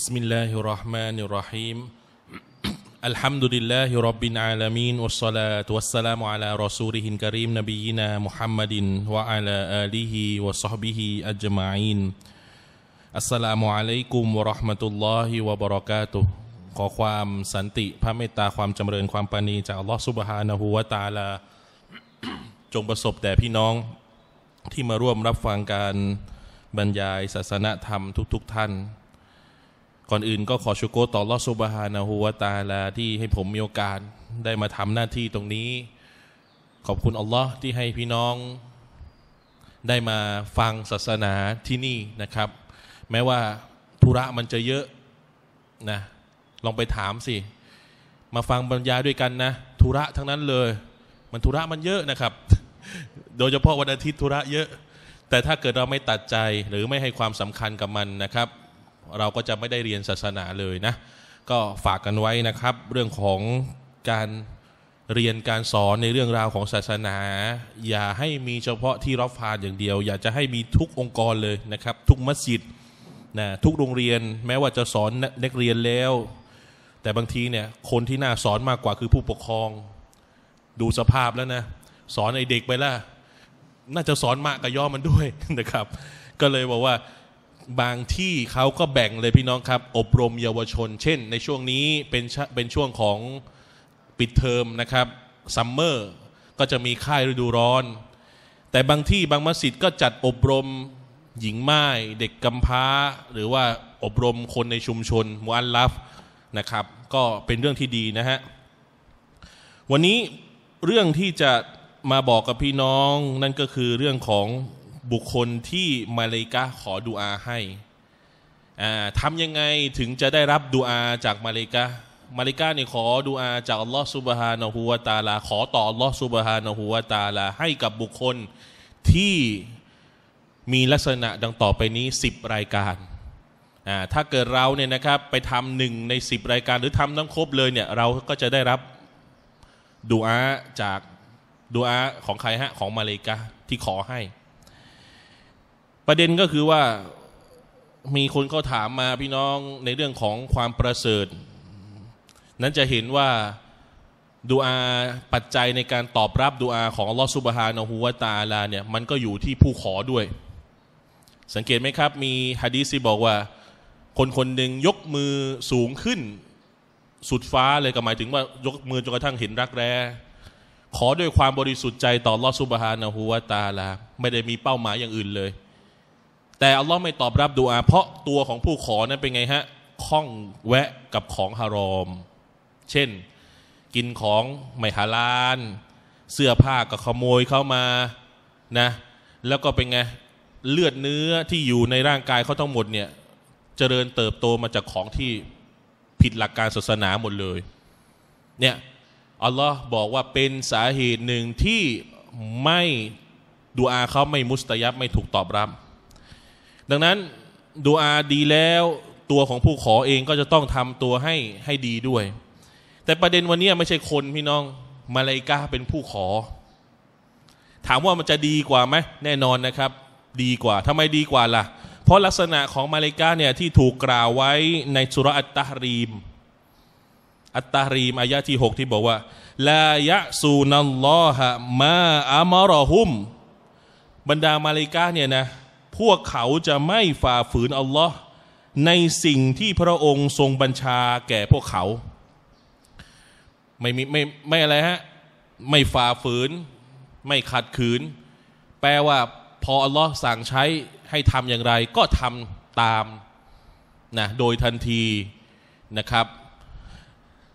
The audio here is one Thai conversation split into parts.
بسم الله الرحمن الرحيم الحمد لله رب العالمين والصلاة والسلام على رسوله الكريم نبينا محمد وعلى آله وصحبه أجمعين السلام عليكم ورحمة الله وبركاته ขอความสันติพระเมตตาความจำเริญความปานีจากอัลลอฮฺสุบฮานะฮูวะตาลาจงประสบแต่พี่น้องที่มาร่วมรับฟังการบรรยาย ศาสนธรรมทุกๆทท่านก่อนอื่นก็ขอชูโกต่อลอสุบฮานาหัวตาลาที่ให้ผมมีโอกาสได้มาทำหน้าที่ตรงนี้ ขอบคุณอัลลอฮ์ที่ให้พี่น้อง ได้มาฟังศาสนาที่นี่นะครับ แม้ว่าธุระมันจะเยอะนะ ลองไปถามสิมาฟังบรรยายด้วยกันนะ ธุระทั้งนั้นเลย มันธุระมันเยอะนะครับ โดยเฉพาะวันอาทิตย์ธุระเยอะ แต่ถ้าเกิดเราไม่ตัดใจ หรือไม่ให้ความสำคัญกับมันนะครับเราก็จะไม่ได้เรียนศาสนาเลยนะ ก็ฝากกันไว้นะครับ เรื่องของการเรียนการสอนในเรื่องราวของศาสนา อย่าให้มีเฉพาะที่รับฟานอย่างเดียว อยากจะให้มีทุกองค์กรเลยนะครับ ทุกมัสยิดนะทุกโรงเรียน แม้ว่าจะสอนนักเรียนแล้ว แต่บางทีเนี่ยคนที่น่าสอนมากกว่าคือผู้ปกครองดูสภาพแล้วนะ สอนไอเด็กไปละน่าจะสอนมากกับย่อมันด้วยนะครับ ก็เลยบอกว่าบางที่เขาก็แบ่งเลยพี่น้องครับ อบรมเยาวชน เช่น ในช่วงนี้เป็นเป็นช่วงของปิดเทอมนะครับซัมเมอร์ก็จะมีค่ายฤดูร้อน แต่บางที่บางมัสยิดก็จัดอบรมหญิงไม้เด็กกำพร้า หรือว่าอบรมคนในชุมชนมุอัลลัฟนะครับ ก็เป็นเรื่องที่ดีนะฮะวันนี้เรื่องที่จะมาบอกกับพี่น้องนั่นก็คือเรื่องของบุคคลที่มาเลกะขอดุอาให้ทำยังไงถึงจะได้รับดุอาจากมาเลกะมาเลกาเนี่ยขอดูอาจากอัลลอฮ์สุบฮานะฮูวาตาลา ขอต่ออัลลอฮ์สุบฮานะฮูวาตาลา ให้กับบุคคลที่มีลักษณะดังต่อไปนี้สิบรายการอ่าถ้าเกิดเราเนี่ยนะครับไปทำหนึ่งในสิบรายการหรือทำทั้งครบเลยเนี่ยเราก็จะได้รับดูอาจากดูอาของใครฮะของมาเลกาที่ขอให้ประเด็นก็คือว่ามีคนเขาถามมาพี่น้องในเรื่องของความประเสริฐ นั้นจะเห็นว่าดูอาปัจจัยในการตอบรับดูอาของลอสุบฮานะฮูวตาลาเนี่ย มันก็อยู่ที่ผู้ขอด้วย สังเกตไหมครับมีฮะดีซีบอกว่า คนคนหนึ่งยกมือสูงขึ้นสุดฟ้าเลยก็หมายถึงว่ายกมือจนกระทั่งเห็นรักแร้ขอด้วยความบริสุทธิ์ใจต่อลอสุบฮานะฮูวตาลาไม่ได้มีเป้าหมายอย่างอื่นเลยแต่ อัลลอฮ์ไม่ตอบ รับดูอาเพราะตัวของผู้ขอ นั้น เป็น ไง ฮะคล้อง แวะกับของฮารอม เช่นกินของ ไม่ฮาลาลเสื้อผ้าก็ขโมยเข้ามา นะ แล้วก็เป็น ไง เลือดเนื้อที่อยู่ในร่างกายเขาทั้งหมด เนี่ย เจริญเติบโตมาจากของที่ผิดหลักการศาสนาหมดเลย เนี่ย อัลลอฮ์บอกว่าเป็นสาเหตุหนึ่งที่ไม่ดูอาเขาไม่มุสตายับไม่ถูกตอบรับดังนั้นดูอาดีแล้ว ตัวของผู้ขอเองก็จะต้องทำตัวให้ให้ดีด้วย แต่ประเด็นวันนี้ไม่ใช่คนพี่น้องมาลายกาเป็นผู้ขอ ถามว่ามันจะดีกว่าไหมแน่นอนนะครับ ดีกว่าทำไมดีกว่าล่ะ เพราะลักษณะของมาลายกาเนี่ย ที่ถูกกล่าวไว้ในสุรัตตารีม อัตตารีมอายะที่ 6 ที่บอกว่าลายะซูนัลลอฮะมาอามารอฮุม บรรดามาลายกาเนี่ยนะพวกเขาจะไม่ฝ่าฝืน อัลลอฮ์ในสิ่งที่พระองค์ทรงบัญชาแก่พวกเขา ไม่มีไม่ไม่อะไรฮะ ไม่ฝ่าฝืน ไม่ขัดขืน แปลว่าพออัลลอฮ์สั่งใช้ให้ทำอย่างไรก็ทำตามนะโดยทันทีนะครับ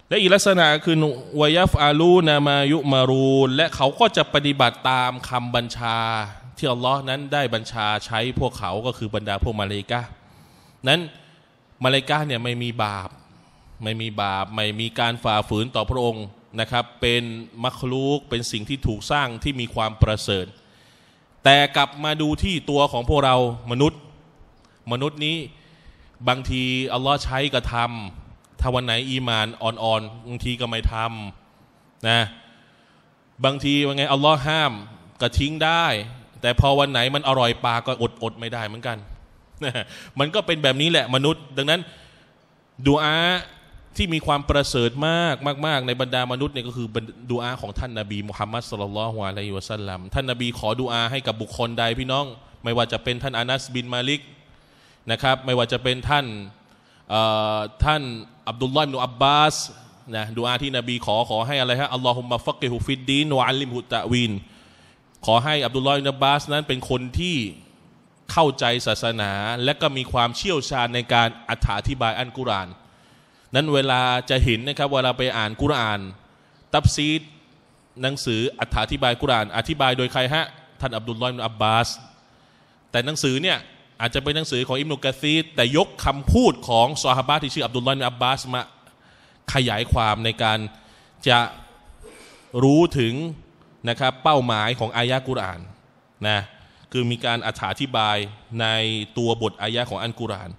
และอีกลักษณะคือวยฟอาลูนามายุมารูน และเขาก็จะปฏิบัติตามคำบัญชาที่อัลลอฮ์นั้นได้บัญชาใช้พวกเขาก็คือบรรดา พวกมาเลกานั้นมาเลกาเนี่ยไม่มีบาป ไม่มีบาป ไม่มีการฝ่าฝืนต่อพระองค์นะครับ เป็นมัคลูกเป็นสิ่งที่ถูกสร้างที่มีความประเสริฐ แต่กลับมาดูที่ตัวของพวกเรามนุษย์ มนุษย์นี้บางทีอัลลอฮ์ใช้กระทำถ้าวันไหน อีมาน อ่อนๆบางที ก็ไม่ทำนะ บางทีว่าไง อัลลอฮ์ห้ามก็ทิ้งได้แต่พอวันไหนมันอร่อยปากก็อดอดไม่ได้เหมือนกัน มันก็เป็นแบบนี้แหละมนุษย์ ดังนั้นดูอาที่มีความประเสริฐมากมากๆในบรรดามนุษย์เนี่ยก็คือดูอาของท่านนาบีมุฮัมมัดสุลลัลฮวาลัยวะสัลลัมท่านนาบีขอดูอาให้กับบุคคลใดพี่น้อง ไม่ว่าจะเป็นท่านอานัสบินมาลิกนะครับไม่ว่าจะเป็นท่านท่านอับดุลลอฮ์อุอับบาสนะดูอาที่นบีขอขอให้อะไรฮะอัลลอฮุมะฟักเกฮุฟิดดีนวะอัลลิมฮุตะวินขอให้อับดุลลอฮ์อินบาสนั้นเป็นคนที่เข้าใจศาสนา และก็มีความเชี่ยวชาญในการอธิบายอันกุรานนั้นเวลาจะเห็นนะครับ เวลาไปอ่านกุราน ตับซีดหนังสืออธิบายกุรานอธิบายโดยใครฮะท่านอับดุลลอฮ์อิบับบาส แต่หนังสือเนี่ยอาจจะเป็นหนังสือของอิมนุกะซีดแต่ยกคำพูดของซอฮาบะที่ชื่ออับดุลลอฮ์อิบอับบาสมาขยายความในการจะรู้ถึงนะครับเป้าหมายของอายะกุรานนะคือมีการอธิบายในตัวบทอายะของอันกุราน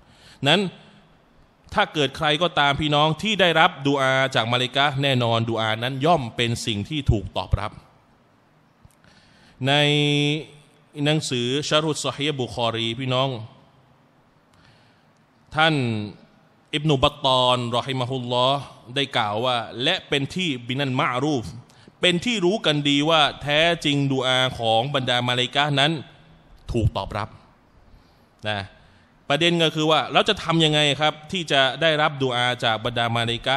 นั้นถ้าเกิดใครก็ตามพี่น้องที่ได้รับดูอาจากมาลิกะแน่นอนดูอานั้นย่อมเป็นสิ่งที่ถูกตอบรับ ในหนังสือชารุดสฮีบุคอรีพี่น้อง ท่านอิบนุบัตตอนรอฮิมะฮุลลอได้กล่าวว่า และเป็นที่บินันมารูฟเป็นที่รู้กันดีว่าแท้จริงดูอาของบรรดามาเลกานั้นถูกตอบรับนะประเด็นก็คือว่าเราจะทำยังไงครับที่จะได้รับดูอาจากบรรดามาเลกา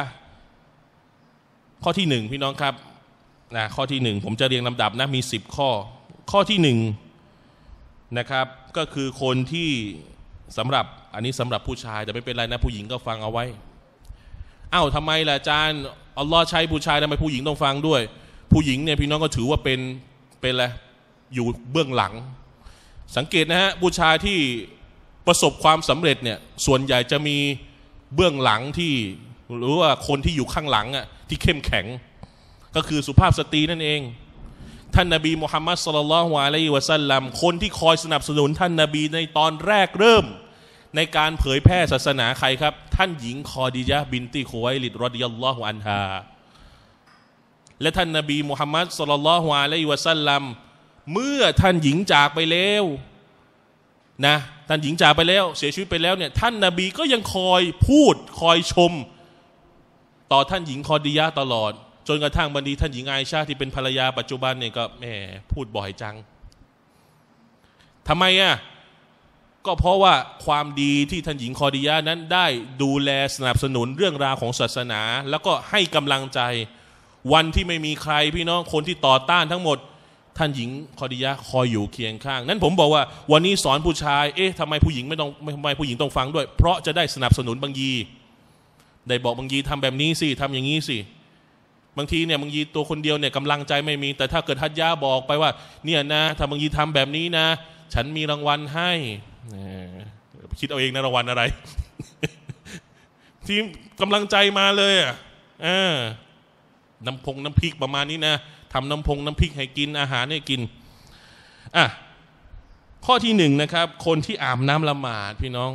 ข้อที่หนึ่งพี่น้องครับนะข้อที่หนึ่งผมจะเรียงลำดับนะมีสิบข้อ ข้อที่หนึ่งนะครับ ก็คือคนที่สำหรับอันนี้สำหรับผู้ชายแต่ไม่เป็นไรนะผู้หญิงก็ฟังเอาไว้ เอา้าทำไมล่ะอาจารย์อัลลอฮ์ใช้ผู้ชายทำไมผู้หญิงต้องฟังด้วยผู้หญิงเนี่ยพี่น้องก็ถือว่าเป็นเป็นอะไรอยู่เบื้องหลัง สังเกตนะฮะผู้ชายที่ประสบความสำเร็จเนี่ยส่วนใหญ่จะมีเบื้องหลังที่หรือว่าคนที่อยู่ข้างหลังอ่ะที่เข้มแข็ง ก็คือสุภาพสตรีนั่นเอง ท่านนาบีมุฮัมมัดสุลลัลฮวาลัยวะซัลลัมคนที่คอยสนับสนุนท่านนาบีในตอนแรกเริ่มในการเผยแพร่ศาสนาใครครับท่านหญิงคอดียะบินตีโคไวลิดรอดิยัลลอฮุอันฮาและท่านนาบีมุฮัมมัดสุลลัลฮวาลัยวะสัลลัมเมื่อท่านหญิงจากไปแล้วนะท่านหญิงจากไปแล้วเสียชีวิตไปแล้วเนี่ยท่านนาบีก็ยังคอยพูดคอยชม ต่อท่านหญิงคอดียะตลอด จนกระทั่งบันดีท่านหญิงไอชาที่เป็นภรรยาปัจจุบันเนี่ยก็แหมพูดบ่อยจังทำไมอ่ะก็เพราะว่าความดีที่ท่านหญิงคอดียะนั้นได้ดูแลสนับสนุนเรื่องราวของศาสนา แล้วก็ให้กำลังใจวันที่ไม่มีใครพี่น้องคนที่ต่อต้านทั้งหมดท่านหญิงคอดิยะคอยอยู่เคียงข้าง นั้นผมบอกว่า วันนี้สอนผู้ชายเอ๊ะทำไมผู้หญิงไม่ต้องไม่ทำไมผู้หญิงต้องฟังด้วย เพราะจะได้สนับสนุนบางยี ได้บอกบางยีทำแบบนี้สิทำอย่างนี้สิบางทีเนี่ยบางยีตัวคนเดียวเนี่ยกำลังใจไม่มี แต่ถ้าเกิดทัดยาบอกไปว่า เนี่ยนะถ้าบางยีทำแบบนี้นะ ฉันมีรางวัลให้คิดเอาเองนะรางวัลอะไร ที่กำลังใจมาเลยอ่ะน้ำพงน้ำพริกประมาณนี้นะทำน้ำพงน้ำพริกให้กินอาหารให้กินอ่ะข้อที่หนึ่งนะครับ คนที่อาบน้ำละหมาดพี่น้อง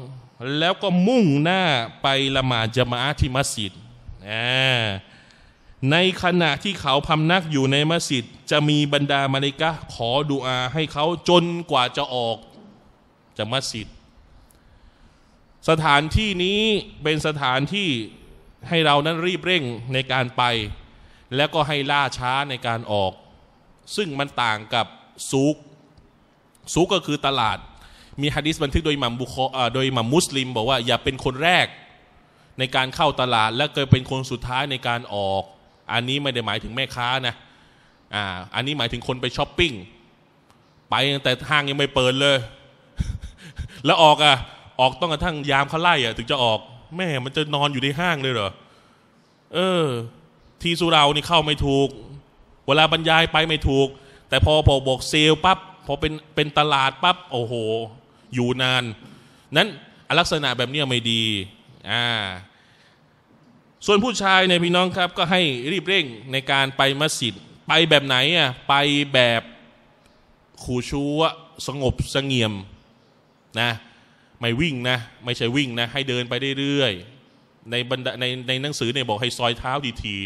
แล้วก็มุ่งหน้าไปละหมาดจมาที่มัสยิดในขณะที่เขาพำนักอยู่ในมัสยิดจะมีบรรดามาลิกะขอดุอา ให้เขาจนกว่าจะออกจากมัสยิดสถานที่นี้เป็นสถานที่ให้เรานั้นรีบเร่งในการไปแล้วก็ให้ล่าช้าในการออก ซึ่งมันต่างกับซูกซูกก็คือตลาด มีฮะดิษบันทึกโดยมัมบุคโดยมัมมุสลิม บอกว่าอย่าเป็นคนแรกในการเข้าตลาด และเกิดเป็นคนสุดท้ายในการออก อันนี้ไม่ได้หมายถึงแม่ค้านะอ่า อันนี้หมายถึงคนไปช้อปปิ้งไปแต่ห้างยังไม่เปิดเลย แล้วออกอ่ะ ออกต้องกระทั่งยามเขาไล่อ่ะ ถึงจะออกแม่มันจะนอนอยู่ในห้างเลยเหรอเออทีสุเรานี่เข้าไม่ถูก เวลาบรรยายไปไม่ถูก แต่พอบอกบอกเซลปั๊บ พอเป็นเป็นตลาดปั๊บ โอ้โห อยู่นาน นั้นลักษณะแบบนี้ไม่ดี อ่า ส่วนผู้ชายในพี่น้องครับ ก็ให้รีบเร่งในการไปมัสยิด ไปแบบไหนอ่ะ ไปแบบขู่ชัวสงบสงเงียมนะ ไม่วิ่งนะ ไม่ใช่วิ่งนะ ให้เดินไปเรื่อยๆในบรรดาในในหนังสือเนี่ยบอกให้ซอยเท้าดีที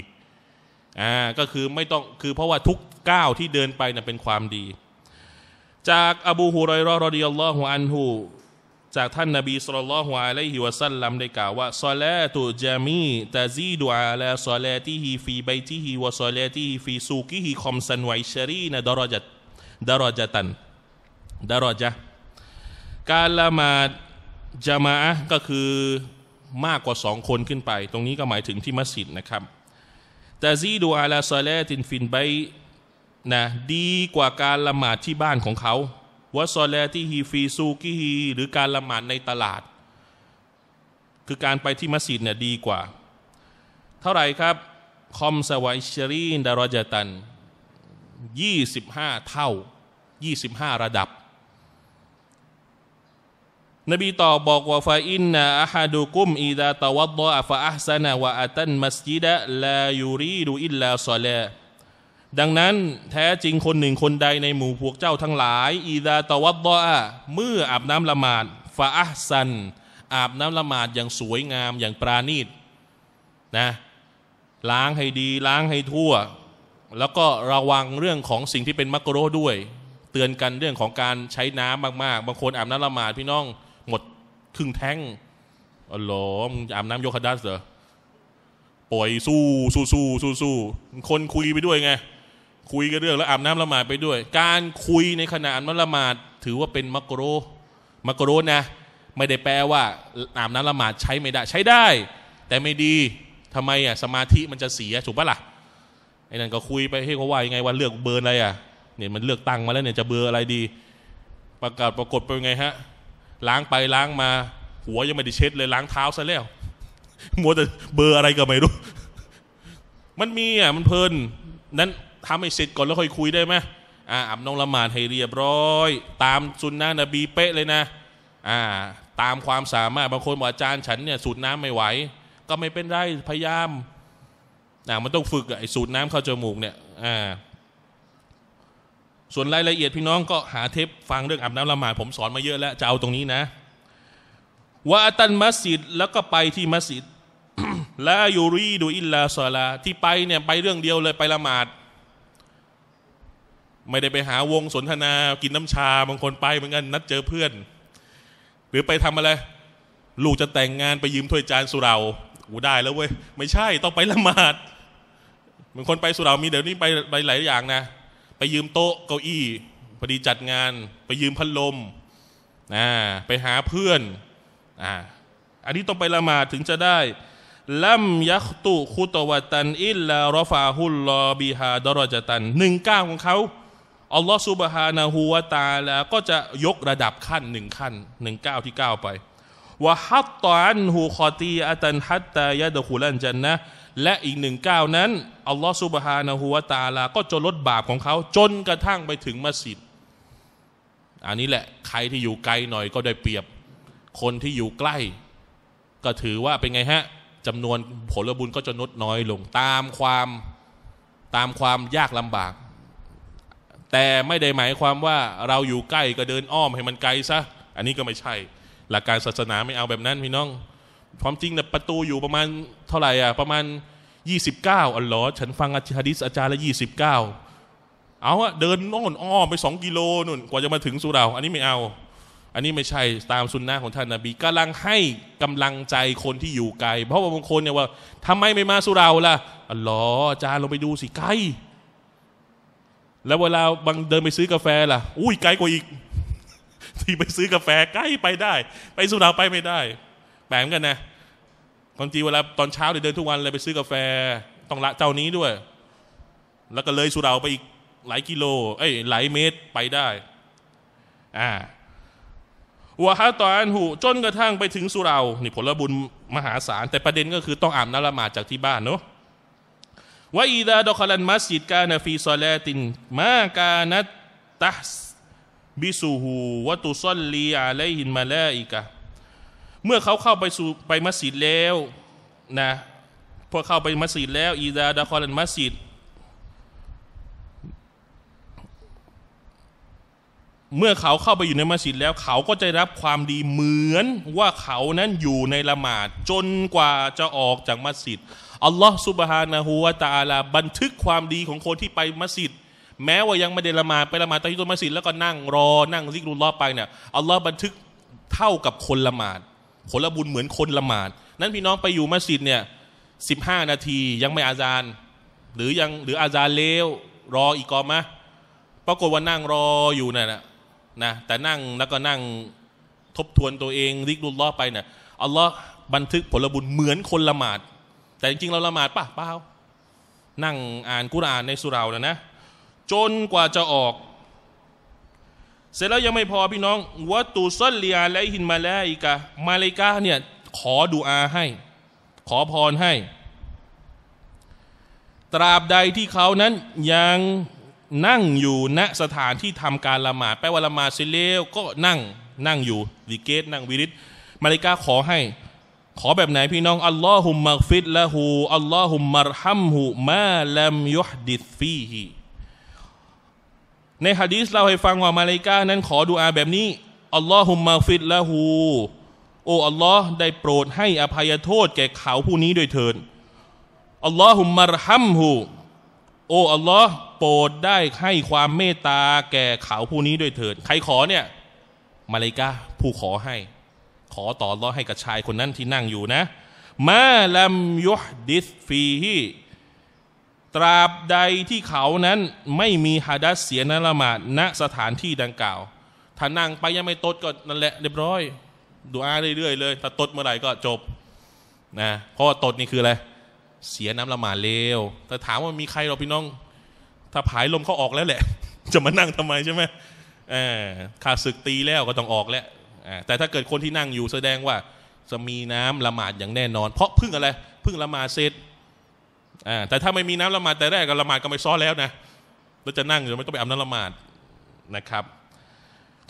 อ่าก็คือไม่ต้องคือเพราะว่าทุกก้าวที่เดินไปนะ่ะเป็นความดี จากอบูฮุรอยรอรดิยัลลอฮุอันฮูจากท่านนบีสุลต่านลฮุอะลัยฮิวะสัลลัมได้กล่าวว่าซอลตุจามีตาซีดูอาลาซอลตีฮีฟีไบต่ฮีวะซอลติฮีฟีซูกิฮีคอมสันไวชรีนะดารจัดดารจัตันดารจัการละมาจามะก็คือมากกว่าสองคนขึ้นไป ตรงนี้ก็หมายถึงที่มัสยิดนะครับตะซีดูอาลาซาเลตินฟินไบนะดีกว่าการละหมาดที่บ้านของเขาวะซเลที่ฮีฟีซูกิฮีหรือการละหมาดในตลาดคือการไปที่มัสยิดเนี่ยดีกว่า เท่าไหร่ครับ คอมสวายชรีนดารจตัน25เท่า25ระดับนบีตอบบอกว่าฟาอินนาอะฮัดุกุมอิดาตวัดดะฟาอัฮซานาวะอัตันมัสยิดะลายูรีดูอิลลาซอลาดังนั้นแท้จริงคนหนึ่งคนใดในหมู่พวกเจ้าทั้งหลายอีดาตวัดดอเมื่ออาบน้ำละหมาดฟาอัฮซันอาบน้ำละหมาดอย่างสวยงามอย่างปราณีตนะล้างให้ดีล้างให้ทั่ว แล้วก็ระวังเรื่องของสิ่งที่เป็นมักโรด้วย เตือนกันเรื่องของการใช้น้ำมากๆบางคนอาบน้ำละหมาดพี่น้องครึ่งแท้งอ๋อหรอมึงจะอาบน้ำโยคะดัสเหรอป่อยสู้สู้สู้สู้สู้คนคุยไปด้วยไง คุยกันเรื่องแล้วอาบน้ำละหมาดไปด้วย การคุยในขณะมันละหมาดถือว่าเป็นมักโรมักโรนะ ไม่ได้แปลว่าอาบน้ำละหมาดใช้ไม่ได้ ใช้ได้ แต่ไม่ดีทำไมอ่ะสมาธิมันจะเสียถูกปะล่ะ ไอ้นั่นก็คุยไปให้เขาว่ายังไงว่าเลือกเบอร์อะไรอ่ะเนี่ยมันเลือกตั้งมาแล้วเนี่ยจะเบอร์อะไรดี ประกาศปรากฏไปไงฮะล้างไป ล้างมา หัว ยังไม่ได้เช็ดเลยล้างเท้าซะแล้วมัวแต่เบอร์อะไรก็ไม่รู้ มันมีอ่ะมันเพลินนั้นทำให้เสร็จก่อนแล้วค่อยคุยได้ไหมอ่าอับนองละหมาดให้เรียบร้อย ตามสุนนะนบีเป๊ะเลยนะ อ่า ตามความสามารถบางคนบอกอาจารย์ฉัน เนี่ยสูดน้ำไม่ไหว ก็ไม่เป็นไรพยายามอ่ามันต้องฝึกไอ้สูดน้ำเข้าจมูกเนี่ยอ่าส่วนรายละเอียดพี่น้องก็หาเทปฟังเรื่องอาบน้ำละหมาดผมสอนมาเยอะแล้วจะเอาตรงนี้นะว่าตันมัสยิดแล้วก็ไปที่มัสยิดลายูรีดูอิลลาซาลาที่ไปเนี่ย ไปเรื่องเดียวเลยไปละหมาดไม่ได้ไปหาวงสนทนากินน้ำชาบางคนไปเหมือนกัน นัดเจอเพื่อน หรือไปทำอะไร ลูกจะแต่งงานไปยืมถ้วยจานสุราอูได้แล้วเว้ยไม่ใช่ต้องไปละหมาดบางคนไปสุรามีเดี๋ยวนี้ไปไปหลายอย่างนะไปยืมโต๊ะเก้าอี้พอดีจัดงาน ไปยืมพัดลมนะไปหาเพื่อนอ่าอันนี้ต้องไปละหมาดถึงจะได้ลัมยักตุคุตวตัน อิลลารอฟาฮุลลอบีฮาดรอจตันหนึ่งก้าวของเขาอัลลอฮฺสุบฮานาหูวตาแล้วก็จะยกระดับขั้นหนึ่งขั้นหนึ่งก้าวที่ก้าวไปวะฮัตตอันหูคอตีอัตันฮัตตายะดะคุลันจันนะและอีกหนึ่งก้าวนั้นอัลลอฮฺสุบฮานะฮูวาตาลาก็จะลดบาปของเขาจนกระทั่งไปถึงมัสยิดอันนี้แหละใครที่อยู่ไกลหน่อยก็ได้เปรียบคนที่อยู่ใกล้ ก็ถือว่าเป็นไงฮะจำนวนผลบุญก็จะลดน้อยลงตามความตามความยากลำบาก แต่ไม่ได้หมายความว่าเราอยู่ใกล้ก็เดินอ้อมให้มันไกลซะอันนี้ก็ไม่ใช่ หลักการศาสนาไม่เอาแบบนั้นพี่น้องความจริงเนี่ยประตูอยู่ประมาณเท่าไหร่อ่ะ ประมาณ29อัลลอฮ์ฉันฟังอัฮะดิษอาจารย์ละ29เอาอะเดินโน่นอ้อไปสองกิโลนู่น กว่าจะมาถึงสุราอันนี้ไม่เอา อันนี้ไม่ใช่ตามสุนนะของท่านนบีกำลังให้กำลังใจคนที่อยู่ไกล เพราะว่าบางคนเนี่ยว่าทำไมไม่มาสุราล่ะ อัลลอฮ์อาจารย์ลงไปดูสิไกลแล้วเวลาบางเดินไปซื้อกาแฟล่ะอุ้ยไกลกว่าอีก ที่ไปซื้อกาแฟใกล้ไปได้ ไปสุราไปไม่ได้แปลงกันนะ คนจีเวลาตอนเช้าเดินทุกวันเลยไปซื้อกาแฟต้องละเจ้านี้ด้วย แล้วก็เลยสุราไปอีก หลายกิโล เอ้ย หลายเมตรไปได้ อ่า วะฮะตอนหูจนกระทั่งไปถึงสุรา นี่ผลบุญมหาศาล แต่ประเด็นก็คือต้องอ่านนละหมาดจากที่บ้านเนาะว่าอีดาดอคลันมัสยิดกาณฟีซอลตินมากานัตตัสบิสูหูวตุซอลลีอาไลฮินมาลาอิกะเมื่อเขาเข้าไปสู่ไปมัสยิดแล้วนะพอเข้าไปมัสยิดแล้ว อีดาดาคอลันมัสยิด เมื่อเขาเข้าไปอยู่ในมัสยิดแล้วเขาก็จะรับความดีเหมือนว่าเขานั้นอยู่ในละหมาดจนกว่าจะออกจากมัสยิดอัลลอฮฺสุบฮานะฮูวาตาลาบันทึกความดีของคนที่ไปมัสยิด แม้ว่ายังไม่ได้ละหมาด ไปละหมาดตอนที่ตัวมัสยิดแล้วก็นั่งรอนั่งซิกรุลลอไปเนี่ยอัลลอฮฺบันทึกเท่ากับคนละหมาดผลบุญเหมือนคนละหมาด นั้นพี่น้องไปอยู่มัสยิดเนี่ยสินาทียังไม่อาจารย์หรือยังหรืออาจารย์เลวรออีกกอมะปรากฏว่านั่งรออยู่นั่นนะนะ แต่นั่งแล้วก็นั่งทบทวนตัวเอง ริกรุ่นล้อไปเนะ่ยอัลลอฮ์บันทึกผลบุญเหมือนคนละหมาด แต่จริงๆเราละหมาดป่ะเปล่านั่งอ่านกุรอานในสุราแล้วนะจนกว่าจะออกเสร็จแล้วยังไม่พอพี่น้องวัตูซลียาไลหินมาแลอิกามาเลกาเนี่ย ขอดุอาให้ ขอพรให้ ตราบใดที่เขานั้นยังนั่งอยู่ณสถานที่ทำการละหมาด แปลว่าละหมาดเสร็จแล้วก็นั่ง นั่งอยู่ดิเกตนั่งวิริตมาเลกาขอให้ ขอแบบไหนพี่น้องอัลลอฮุมมักฟิดละหูอัลลอฮุมมารฮัมหูมาลัมยุฮดิษฟีฮีในฮะดีสเราให้ฟังว่ามาเลกานั้นขอดูอาแบบนี้อัลลอฮุมมาฟิดละหูโอ้อัลลอฮ์ได้โปรดให้อภัยโทษแก่เขาผู้นี้ด้วยเถิดอัลลอฮุมมารฮัมหูโอ้อัลลอฮ์โปรดได้ให้ความเมตตาแก่เขาผู้นี้ด้วยเถิดใครขอเนี่ย มาเลกาผู้ขอให้ ขอต่อรอให้กับชายคนนั้นที่นั่งอยู่นะมาลัมยุฮดิสฟีฮีตราบใดที่เขานั้นไม่มีฮาดัสเสียนละหมาดณสถานที่ดังกล่าว ถ้านั่งไปยังไม่ตดก็นั่นแหละเรียบร้อย ดูอาเรื่อยๆเลย ถ้าตดเมื่อไหร่ก็จบนะ เพราะตดนี่คือ อะไร เสียน้ำละหมาดเร็วแต่ถามว่ามีใครเราพี่น้อง ถ้าผายลมเขาออกแล้วแหละ จะมานั่งทำไมใช่ไหมขาศึกตีแล้วก็ต้องออกแล้วแต่ถ้าเกิดคนที่นั่งอยู่แสดงว่าจะมีน้ำละหมาดอย่างแน่นอน เพราะพึ่งอะไรพึ่งละหมาดเสร็จแต่ถ้าไม่มีน้ำละหมาดแต่แรกก็ละหมาดก็ไม่ซ้อแล้วนะแล้วจะนั่งหรืไม่ต้องไปอาบน้ำละหมาดนะครับ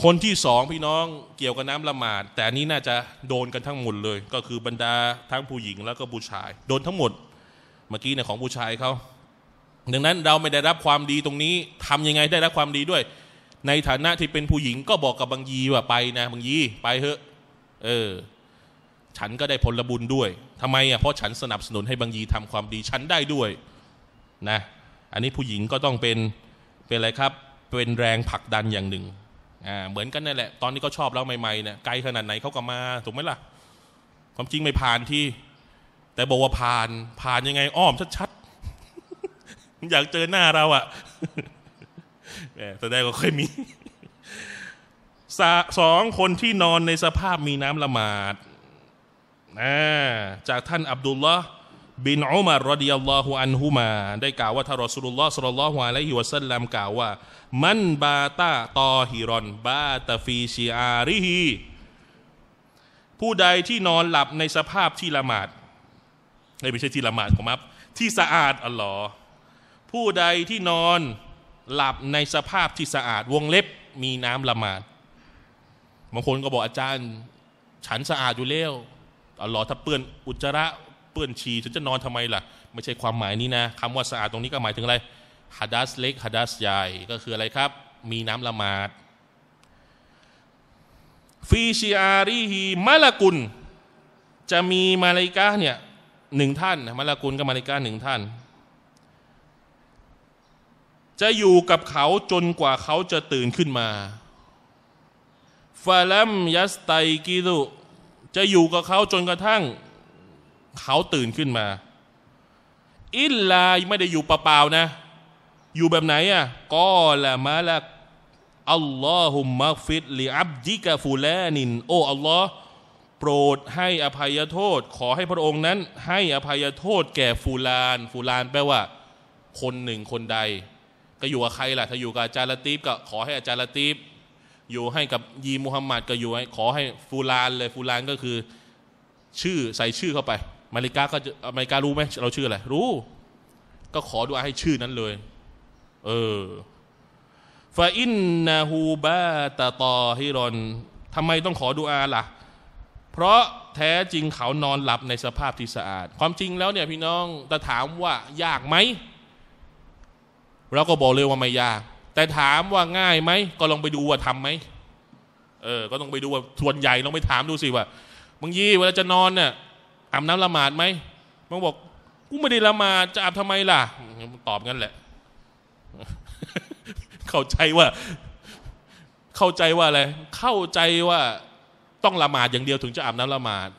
คนที่สองพี่น้องเกี่ยวกับน้ำละหมาด แต่อันนี้น่าจะโดนกันทั้งหมดเลย ก็คือบรรดาทั้งผู้หญิงแล้วก็ผู้ชาย โดนทั้งหมด เมื่อกี้เนี่ยของผู้ชายเขาดังนั้นเราไม่ได้รับความดีตรงนี้ ทำยังไงได้รับความดีด้วย ในฐานะที่เป็นผู้หญิงก็บอกกับบางยีว่าไปนะบางยีไปเถอะเออฉันก็ได้ผลบุญด้วยทำไมอ่ะ เพราะฉันสนับสนุนให้บางยีทำความดี ฉันได้ด้วย นะ อันนี้ผู้หญิงก็ต้องเป็น เป็นอะไรครับ เป็นแรงผลักดันอย่างหนึ่งอ่าเหมือนกันนั่นแหละตอนนี้ก็ชอบแล้วใหม่ๆเนี่ยไกลขนาดไหนเขาก็มา ถูกไหมล่ะ ความจริงไม่ผ่านที่ แต่บอกว่าผ่าน ผ่านยังไงอ้อมชัดๆ อยากเจอหน้าเราอ่ะแสดงว่าเคยมีสองคนที่นอนในสภาพมีน้ำละหมาดจากท่านอับดุลลอฮ์บินอุมารรดิยัลลอฮุอันฮุมา ได้กล่าวว่าท่านรอสุลลอฮ์สุลลัลฮุอะลัยฮิวะสัลลัมกล่าวว่า มันบาตา ตอฮิรอนบาตฟีชีอาริฮีผู้ใดที่นอนหลับในสภาพที่ละหมาด ไม่ใช่ที่ละหมาดของมับ ที่สะอาดอัลลอฮ์ผู้ใดที่นอนหลับในสภาพที่สะอาดวงเล็บมีน้ำละหมาดบางคนก็บอกอาจารย์ ฉันสะอาดอยู่แล้วอัลลอฮ์ถ้าเปื้อนอุจจาระเปื้อนฉี่ฉันจะนอนทำไมล่ะ ไม่ใช่ความหมายนี้นะคำว่าสะอาดตรงนี้ก็หมายถึงอะไรฮัดัสเล็กฮัดัสใหญ่ก็คืออะไรครับ มีน้ำละหมาดฟีชิอารีฮีมาลากุลจะมีมาลิกาเนี่ยหนึ่งท่านมาลากุลกับมาลิกาหนึ่งท่าน จะอยู่กับเขาจนกว่าเขาจะตื่นขึ้นมาฟาลัมยัสไตกิรุจะอยู่กับเขาจนกระทั่งเขาตื่นขึ้นมา อิลลาไม่ได้อยู่เปล่าๆนะ อยู่แบบไหนอ่ะก็ละมาละอัลลอฮุมมักฟิดลิอับดิกะฟูลนิน โออัลลอฮ์โปรดให้อภัยโทษ ขอให้พระองค์นั้น ให้อภัยโทษ แก่ฟูลาน ฟูลานแปลว่า คนหนึ่งคนใด ก็อยู่กับใครล่ะ ถ้าอยู่กับอาจารย์ละตีฟก็ขอให้อาจารย์ละตีฟอยู่ให้กับ ยีมุฮัมมัดก็อยู่ให้ขอให้ฟูลาน เลย ฟูลาน ก็คือ ชื่อใส่ชื่อเข้าไปมาริกาก็มาริกา รู้ไหม เราชื่ออะไร รู้ ก็ขอดูอาให้ชื่อนั้นเลย เออฟาอินนาฮูบาตาตอฮิรอนทำไมต้องขอดูอาล่ะ เพราะแท้จริงเขานอนหลับในสภาพที่สะอาด ความจริงแล้วเนี่ย พี่น้องแต่ถามว่า ยากไหมเราก็บอกเลยว่าไม่ยากแต่ถามว่าง่ายไหมก็ลองไปดูว่าทํำไหมเออ ก็ต้องไปดูว่าส่วนใหญ่ลองไปถามดูสิว่ามึงยี่ เวลาจะนอนเนี่ยอาบน้ำละหมาดไหมมึงบอกกูไม่ได้ละหมาดจะอาบทำไมล่ะตอบงั้นแหละ เข้าใจว่า เข้าใจว่าอะไรเข้าใจว่าต้องละหมาดอย่างเดียวถึงจะอาบน้ำละหมาด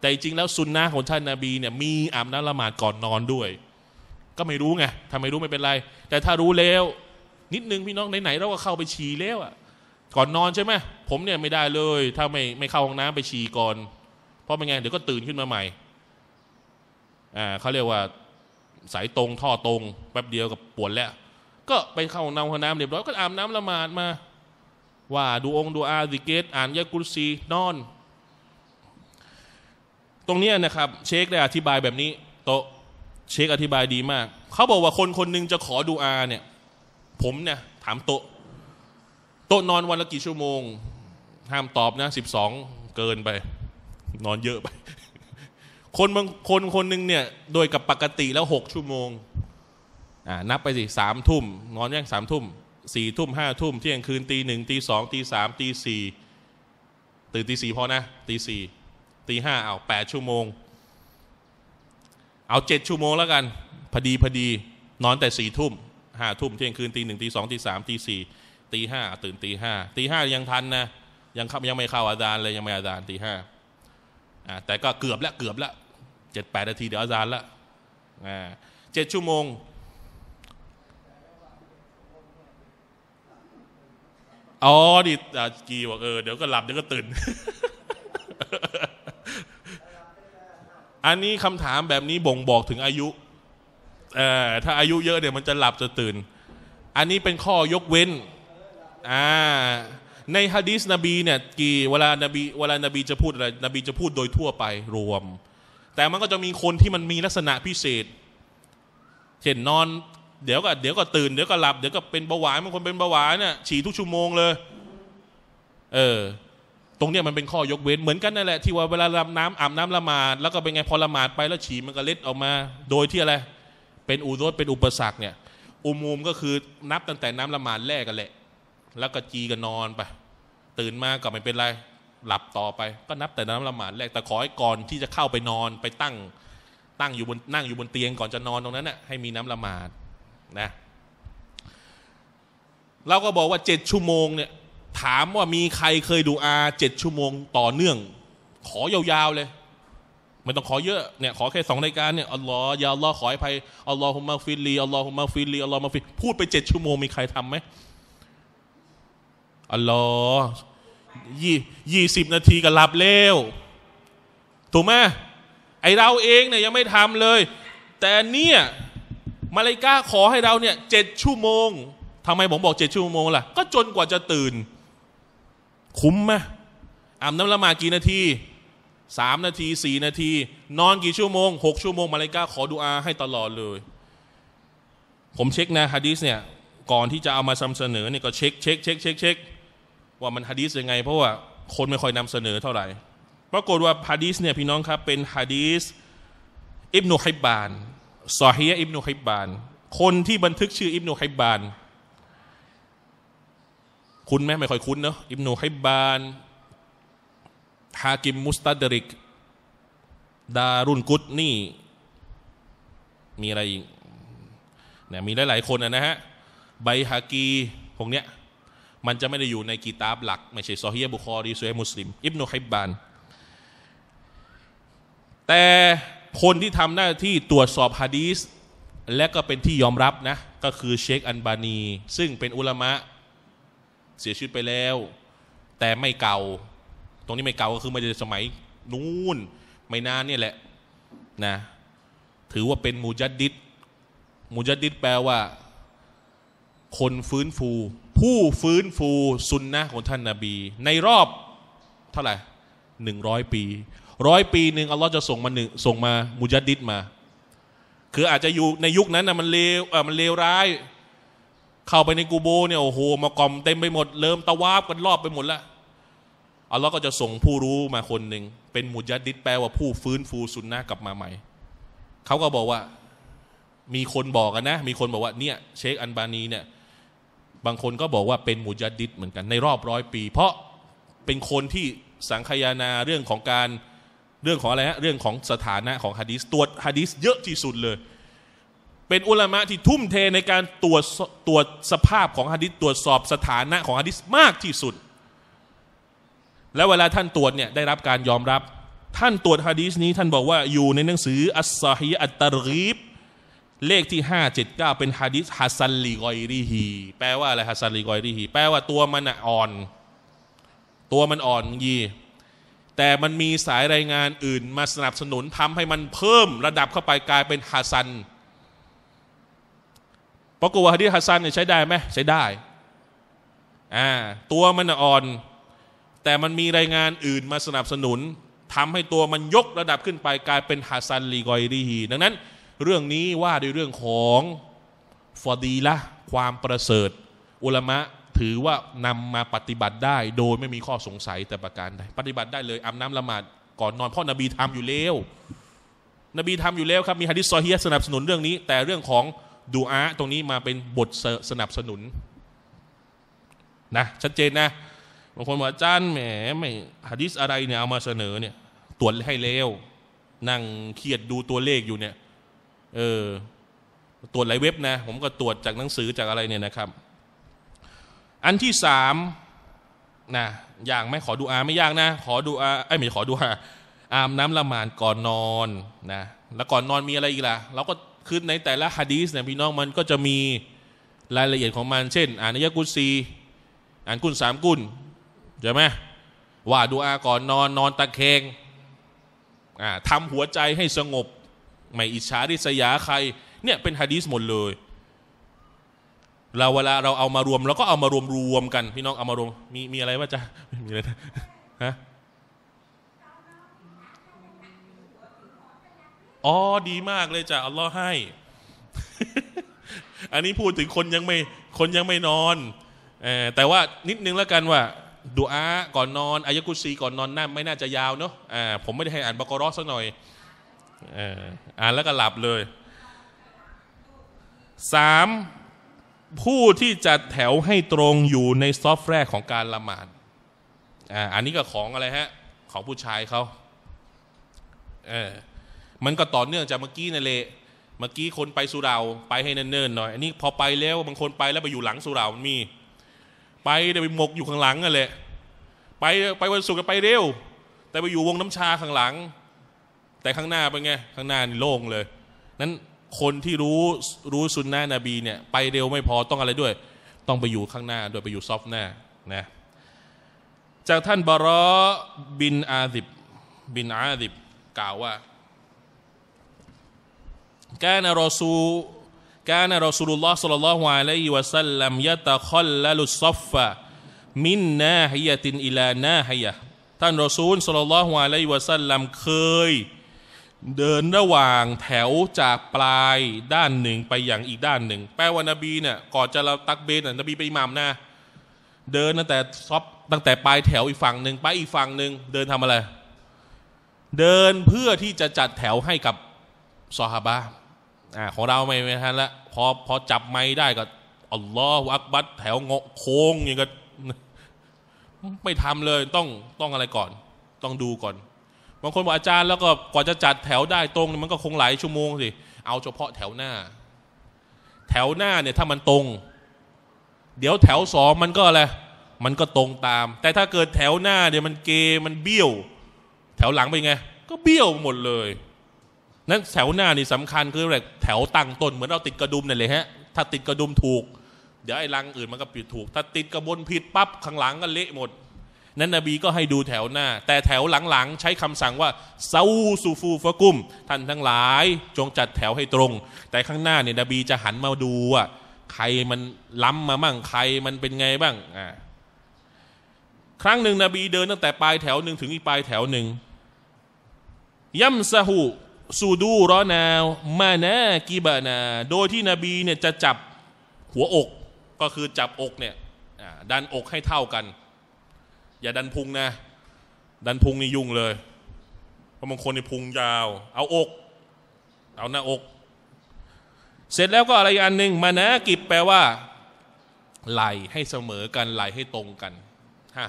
แต่จริงแล้วซุนนะของท่านนาบีเนี่ย มีอาบน้ำละหมาดก่อนนอนด้วย ก็ไม่รู้ไงทำไม่รู้ไม่เป็นไร แต่ถ้ารู้แล้วนิดนึงพี่น้องไหนๆเราก็เข้าไปฉี่แล้วอ่ะ ก่อนนอนใช่ไหมผมเนี่ยไม่ได้เลย ถ้าไม่ไม่เข้าห้องน้ำไปฉี่ก่อน เพราะไม่งั้นเดี๋ยวก็ตื่นขึ้นมาใหม่อ่าเขาเรียกว่าสายตรงท่อตรงแป๊บเดียวกับปวดแล้วก็ไปเข้าห้องน้ำห้องน้ำเรียบร้อยก็อาบน้ำละหมาดมา ว่าดูองค์ดูอาดิเกตอ่านยากุลซีนอน ตรงนี้นะครับ เชคได้อธิบายแบบนี้ โตเชคอธิบายดีมาก เขาบอกว่าคนคนนึงจะขอดูอาเนี่ยผมเนี่ย ถามโต๊ะโต๊ะนอนวันละกี่ชั่วโมง ห้ามตอบนะสิบสองเกินไป นอนเยอะไป คนบางคน คนหนึ่งเนี่ย โดยกับปกติแล้วหกชั่วโมงอ่านับไปสิสามทุ่มนอนยังสามทุ่มสี่ทุ่มห้าทุ่มเที่ยงคืนตีหนึ่งตีสองตีสามตีสี่ตื่นตีสี่พอนะตีสี่ตีห้าเอาแปดชั่วโมง เอาเจ็ดชั่วโมงแล้วกันพอดีพอดีนอนแต่สี่ทุ่มห้าทุ่มเที่ยงคืนตีหนึ่งตีสองตีสามตีสี่ตีห้าตื่น ตีห้าตีห้ายังทันนะยังยังไม่เข้าอาจารย์เลยยังไม่อาจารย์ตีห้าแต่ก็เกือบละเกือบละเจ็ดแปดนาทีเดี๋ยวอาจารย์ละเจ็ดชั่วโมงอ๋อดิกีบอกเออเดี๋ยวก็หลับเดี๋ยวก็ตื่น อันนี้คำถามแบบนี้บ่งบอกถึงอายุออถ้าอายุเยอะเดี๋ยวมันจะหลับจะตื่น อันนี้เป็นข้อยกเว้น อ่า ในฮะดีสนบีเนี่ย กี่เวลานบีเวลานบีจะพูดอะไรนบีจะพูดโดยทั่วไปรวม แต่มันก็จะมีคนที่มันมีลักษณะพิเศษเช่นนอนเดี๋ยวก็เดี๋ยวก็ตื่นเดี๋ยวก็หลับเดี๋ยวก็เป็นเบาหวานบางคนเป็นเบาหวานเนี่ยฉี่ทุกชั่วโมงเลย เออ ตรงเนี้ยมันเป็นข้อยกเว้นเหมือนกันนั่นแหละที่ว่าเวลาลำน้ำอาบน้ำละหมาดแล้วก็เป็นไงพอละหมาดไปแล้ว ฉี่มันก็เล็ดออกมา โดยที่อะไรเป็นอุรสเป็นอุปสรรคเนี่ยอุมงก็คือนับตั้งแต่น้ำละหมาดแรกกันแหละ แล้วก็จีก็นอนไปตื่นมาก็ไม่เป็นไรหลับต่อไปก็นับแต่น้ำละหมาดแรกแต่ขอให้ก่อนที่จะเข้าไปนอนไปตั้งตั้งอยู่บนนั่งอยู่บนเตียงก่อนจะนอนตรงนั้นน่ะให้มีน้ำละหมาดนะเราก็บอกว่าเจ็ดชั่วโมงเนี่ยถามว่ามีใครเคยดูอาเจ็ดชั่วโมงต่อเนื่องขอยาวๆเลยไม่ต้องขอเยอะเนี่ยขอแค่สองรายการเนี่ยอัลลอฮ์ยาอัลลอฮ์ขอให้ภัยอัลลอฮุมะฟิลีอัลลอฮุมะฟิลีอัลลอฮุมะฟิพูดไปเจ็ดชั่วโมงมีใครทำไหมอัลลอฮ์ยี่ยี่สิบนาทีก็หลับเร็วถูกไหมไอเราเองเนี่ยยังไม่ทำเลย แต่เนี่ยมาเลกาขอให้เราเนี่ยเจ็ดชั่วโมงทำไมผมบอกเจ็ดชั่วโมงล่ะ ก็จนกว่าจะตื่น คุ้มไหมอาบน้ำละมากี่นาทีสามนาทีสี่นาที นอน กี่ชั่วโมงหกชั่วโมง มาเลกาขอดูอาให้ตลอดเลย ผมเช็คนะฮะดีสเนี่ย ก่อนที่จะเอามานำเสนอเนี่ยก็เช็คเช็คเช็คเช็คเช็คว่ามันฮะดีสยังไง เพราะว่าคนไม่ค่อยนำเสนอเท่าไหร่ปรากฏว่าฮะดีสเนี่ย พี่น้องครับเป็นฮะดีสอิบนุฮคบานซอฮียอิบนุฮคบาน คนที่บันทึกชื่ออิบนุฮคบาน คุณแม่ไม่ค่อยคุ้นเนาะอิบนุฮคบานฮากิมมุสตัดริก ดารุนกุตนี่ มีอะไรอีกเนี่ยมีหลายๆคนนะฮะ ใบฮากีพวกเนี้ยมันจะไม่ได้อยู่ในกีตาบหลัก ไม่ใช่ซอฮีบุคอรีซุยมุสลิม อิบนุฮิบบาน แต่คนที่ทำหน้าที่ตรวจสอบฮะดีส และก็เป็นที่ยอมรับนะ ก็คือเชคอันบานี ซึ่งเป็นอุลามะ เสียชีวิตไปแล้ว แต่ไม่เก่าตรงนี้ไม่เก่าก็คือมาจากสมัย นู้นไม่นานเนี่ยแหละ นะ ถือว่าเป็นมูจัดดิษมูจัดดิษแปลว่า คนฟื้นฟู ผู้ฟื้นฟูซุนนะของท่านนาบี ในรอบ เท่าไหร่หนึ่งร้อยปีร้อยปีหนึ่งอัลลอฮ์จะส่งมาหนึ่งส่งมามูจัดดิษมา คืออาจจะอยู่ในยุคนั้นนะมันเลวเออมันเลวร้าย เข้าไปในกูโบเนี่ยโอ้โห มากอมเต็มไปหมด เริ่มตะวาบกันรอบไปหมดแล้วอัลลอฮ์ก็จะส่งผู้รู้มาคนหนึ่งเป็นมุจจดดิษแปลว่าผู้ฟื้นฟูสุนนะกลับมาใหม่เขาก็บอกว่ามีคนบอกกันนะ มีคนบอกว่าเนี่ย เชคอันบานีเนี่ยบางคนก็บอกว่าเป็นมุจจดดิษเหมือนกันในรอบร้อยปี เพราะเป็นคนที่สังคายานาเรื่องของการเรื่องของอะไรฮะเรื่องของสถานะของฮะดีสตรวจฮะดีสเยอะที่สุดเลย เป็นอุลามะที่ทุ่มเทในการตรวจตรวจสภาพของฮะดิษตรวจสอบสถานะของฮะดิษมากที่สุดและเวลาท่านตรวจเนี่ย ได้รับการยอมรับ ท่านตรวจฮะดีสนี้ ท่านบอกว่า อยู่ในหนังสือ อัสซาฮีอัตตรีบเลขที่579เป็นฮะดีษฮัสซันลีกอยรีฮีแปลว่าอะไรฮัสซันลีกอยรีฮีแปลว่าตัวมันอ่อน ตัวมันอ่อนยีแต่มันมีสายรายงานอื่นมาสนับสนุนทำให้มันเพิ่มระดับเข้าไปกลายเป็นฮัสซันปรากฏว่าฮะดีษฮัสซันเนี่ยใช้ได้ไหมใช้ได้อ่าตัวมันอ่อนแต่มันมีรายงานอื่นมาสนับสนุนทำให้ตัวมันยกระดับขึ้นไป กลายเป็นฮัสซันลีกอยรีฮีดังนั้นเรื่องนี้ว่าด้วยเรื่องของฟอดีละความประเสริฐ อุลมะถือว่านำมาปฏิบัติได้โดยไม่มีข้อสงสัยแต่ประการใดปฏิบัติได้เลยอาบน้ำละหมาดก่อนนอนพ่อนบีทำอยู่แล้วนบีทำอยู่แล้วครับมีฮะดิษซอฮีสนับสนุนเรื่องนี้ แต่เรื่องของดูอาตรงนี้มาเป็นบทสนับสนุนนะชัดเจนนะบางคนบอกอาจารย์แหมไม่ฮะดิษอะไรเนี่ยเอามาเสนอเนี่ยตรวจให้แล้วนั่งเครียดดูตัวเลขอยู่เนี่ย เออ ตรวจหลายเว็บนะผมก็ตรวจจากหนังสือจากอะไรเนี่ยนะครับ อันที่สามนะอย่างไม่ขอดูอาไม่ยากนะขอดูอาไอ้ไม่ขอดูอาอาบน้ำละหมาดก่อนนอนนะแล้วก่อนนอนมีอะไรอีกล่ะ เราก็คือในแต่ละฮะดีสเนี่ยพี่น้องมันก็จะมีรายละเอียดของมัน เช่นอ่านอายะกุซีอ่านกุนสามกุนใช่ไหม ว่าดูอาก่อนนอน นอนตะเคงทำหัวใจให้สงบ ไม่อิจฉาริษยาใคร เนี่ยเป็นฮะดีสหมดเลย เราเวลาเราเอามารวมเราก็เอามารวมรวมกัน พี่น้องเอามารวมมีมีอะไรว่าจ๊ะมีอะไรฮะอ๋อดีมากเลยจ้ะอัลลอฮ์ให้ อันนี้พูดถึงคนยังไม่คนยังไม่นอน แต่ว่านิดนึงแล้วกันว่าดูอาก่อนนอนอายะกุซีก่อนนอนน่าไม่น่าจะยาวเนาะอ่าผมไม่ได้ให้อ่านบากรอสักหน่อยอ่านแล้วก็หลับเลยสามผู้ที่จัดแถวให้ตรงอยู่ในซอฟแรกของการละหมาดอ่าอันนี้ก็ของอะไรฮะของผู้ชายเขาเออมันก็ต่อเนื่องจากเมื่อกี้นั่นแหละเมื่อกี้คนไปสุราไปให้เนิ่นๆหน่อยอันนี้พอไปแล้วบางคนไปแล้วไปอยู่หลังสุรามันมีไปเดี๋ยวไปหมกอยู่ข้างหลังนั่นแหละไปไปวันศุกร์ไปเร็ว แต่ไปอยู่วงน้ำชาข้างหลัง แต่ข้างหน้าเป็นไงข้างหน้านี่โล่งเลยนั้นคนที่รู้รู้สุนนะนบีเนี่ยไปเร็วไม่พอต้องอะไรด้วย ต้องไปอยู่ข้างหน้า โดยไปอยู่ซอฟหน้านะจากท่านบารอบินอาดิบบินอาดิบกล่าวว่า ك ا นรอซูกานรอสุลลอฮ์สัลลัลลอฮุอะลัยวะสัลลัมยะตะคอลลลุซัฟฟะมินนาฮิยะตินอิลานาฮิยะท่านรอซูลสุลลัลอฮุอะลัยวะสัลลัมเคย เดินระหว่างแถวจากปลาย ด้านหนึ่งไปอย่างอีกด้านหนึ่ง แปลว่านบีเนี่ยก่อนจะเราตักเบนนบีไปอิหมามนะเดินตั้งแต่ซอฟตั้งแต่ปลายแถวอีกฝั่งหนึ่งไปอีกฝั่งหนึ่งเดินทำอะไรเดินเพื่อที่จะจัดแถวให้กับซอฮาบะอ่าของเราไม่ไม่ทันละพอพอจับไม้ได้ก็อัลลอฮฺอักบัตแถวงโค้งอย่างก็ไม่ทำเลยต้องต้องอะไรก่อน ต้องดูก่อนบางคนบอกอาจารย์แล้วก็กว่าจะจัดแถวได้ตรงมันก็คงหลายชั่วโมงสิเอาเฉพาะแถวหน้า แถวหน้าเนี่ยถ้ามันตรง เดี๋ยวแถวสองมันก็อะไรมันก็ตรงตาม แต่ถ้าเกิดแถวหน้าเนี่ยมันเกมันเบี้ยว แถวหลังเป็นไง ก็เบี้ยวหมดเลยนั้นแถวหน้านี่สำคัญคือแบบแถวตั้งต้นเหมือนเราติดกระดุมนี่เลยฮะถ้าติดกระดุมถูก เดี๋ยวไอ้ลังอื่นมันก็ผิดถูก ถ้าติดกระบนผิดปั๊บข้างหลังก็เละหมด นั้นนบีก็ให้ดูแถวหน้า แต่แถวหลังๆใช้คำสั่งว่าซาซูฟูฟะกุม ท่านทั้งหลายจงจัดแถวให้ตรง แต่ข้างหน้าเนี่ยนบีจะหันมาดูว่าใครมันล้ำมามั่งใครมันเป็นไงบ้างอ่าครั้งหนึ่งนบีเดินตั้งแต่ปลายแถวหนึ่งถึงอีกปลายแถวหนึ่งย่ำซะหูสูดูรอนาวมานากีบานา โดยที่นบีเนี่ยจะจับหัวอกก็คือจับอกเนี่ยดันอกให้เท่ากัน อย่าดันพุงนะ ดันพุงนี่ยุ่งเลยเพราะบางคนในพุงยาว เอาอก เอาหน้าอก เสร็จแล้วก็อะไรอันหนึ่งมานะกิบแปลว่า ไหลให้เสมอกันไหลให้ตรงกัน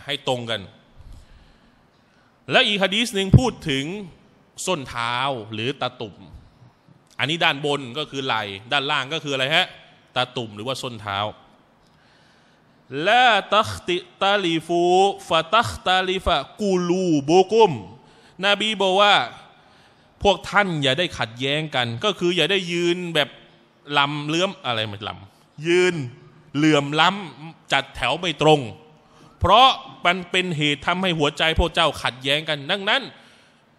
ให้ตรงกัน และอีกฮะดีสหนึ่งพูดถึงส้นเท้าหรือตาตุ่ม อันนี้ด้านบนก็คือไหล่ ด้านล่างก็คืออะไรฮะตาตุ่มหรือว่าส้นเท้าละตักติตาลีฟูฟะตักตาลีฟะกูลูบุกุม นบีบอกว่า พวกท่านอย่าได้ขัดแย้งกัน ก็คืออย่าได้ยืนแบบลำเลื้อมอะไรไม่ลำ ยืนเหลื่อมล้ำจัดแถวไม่ตรง เพราะมันเป็นเหตุทำให้หัวใจ พวกเจ้าขัดแย้งกัน ดังนั้น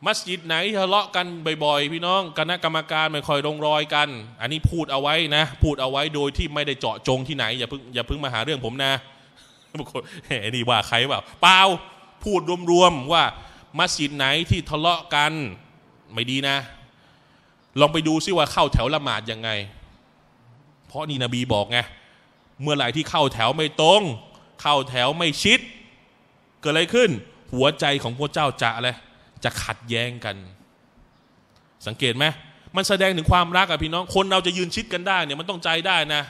มัสยิดไหน ทะเลาะกันบ่อยๆพี่น้องคณะกรรมการไม่ค่อยลงรอยกัน อันนี้พูดเอาไว้นะพูดเอาไว้โดยที่ไม่ได้เจาะจงที่ไหนอย่าเพิ่งอย่าเพิ่งมาหาเรื่องผมนะบางคนเฮ้นี่ว่าใครเปล่า เปล่า พูดรวมๆว่า มัสยิดไหนที่ทะเลาะกัน ไม่ดีนะ ลองไปดูซิว่า เข้าแถวละหมาดยังไง เพราะนี่นบีบอกไงเมื่อไหร่ที่เข้าแถวไม่ตรงเข้าแถวไม่ชิดเกิด อะไรขึ้น หัวใจของพวกเจ้าจะอะไรจะขัดแย้งกัน สังเกตไหมมันแสดงถึงความรักอะพี่น้อง คนเราจะยืนชิดกันได้เนี่ยมันต้องใจได้นะ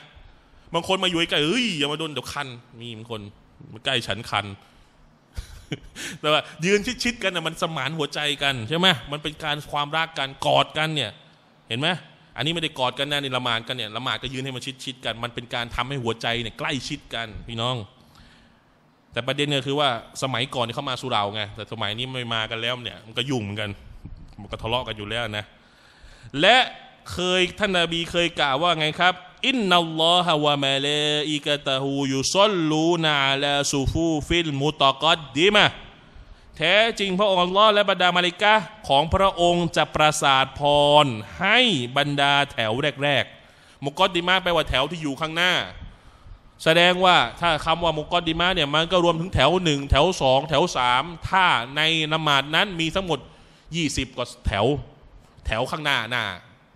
บางคนมาอยู่ใกล้เฮ้ยอย่ามาโดนเดี๋ยวคัน มีบางคนมาใกล้ฉันคัน แต่ว่า ยืนชิดๆกันน่ยมันสมานหัวใจกันใช่ไหมมันเป็นการความรักกันกอดกันเนี่ย เห็นไหมอันนี้ไม่ได้กอดกันนะน่ละหมาดกันเนี่ย ละหมาดก็ยืนให้มันชิดๆกัน มันเป็นการทำให้หัวใจเนี่ยใกล้ชิดกันพี่น้องแต่ประเด็นเนี่ยคือว่าสมัยก่อนที่เขามาสุราไง แต่สมัยนี้ไม่มากันแล้วเนี่ย มันก็ยุ่งเหมือนกันมันก็ทะเลาะกันอยู่แล้วนะ และเคยท่านนาบีเคยกล่าวว่าไงครับ อินนัลลอฮาวะมะเลอิกะตะฮูยุซัลลูนาลาซูฟูฟิลมุตะกัดดีมาแท้จริงพระองค์ลอและบรรดามาลิกะของพระองค์จะประสาทพรให้บรรดาแถวแรกๆมุกอดดีมาไปว่าแถวที่อยู่ข้างหน้าแสดงว่าถ้าคำว่ามุกอดีมะเนี่ยมันก็รวมถึงแถวหนึ่งแถวสองแถวสามถ้าในนมาดนั้นมีทั้งหมด 20กว่าแถวแถวข้างหน้า หน้า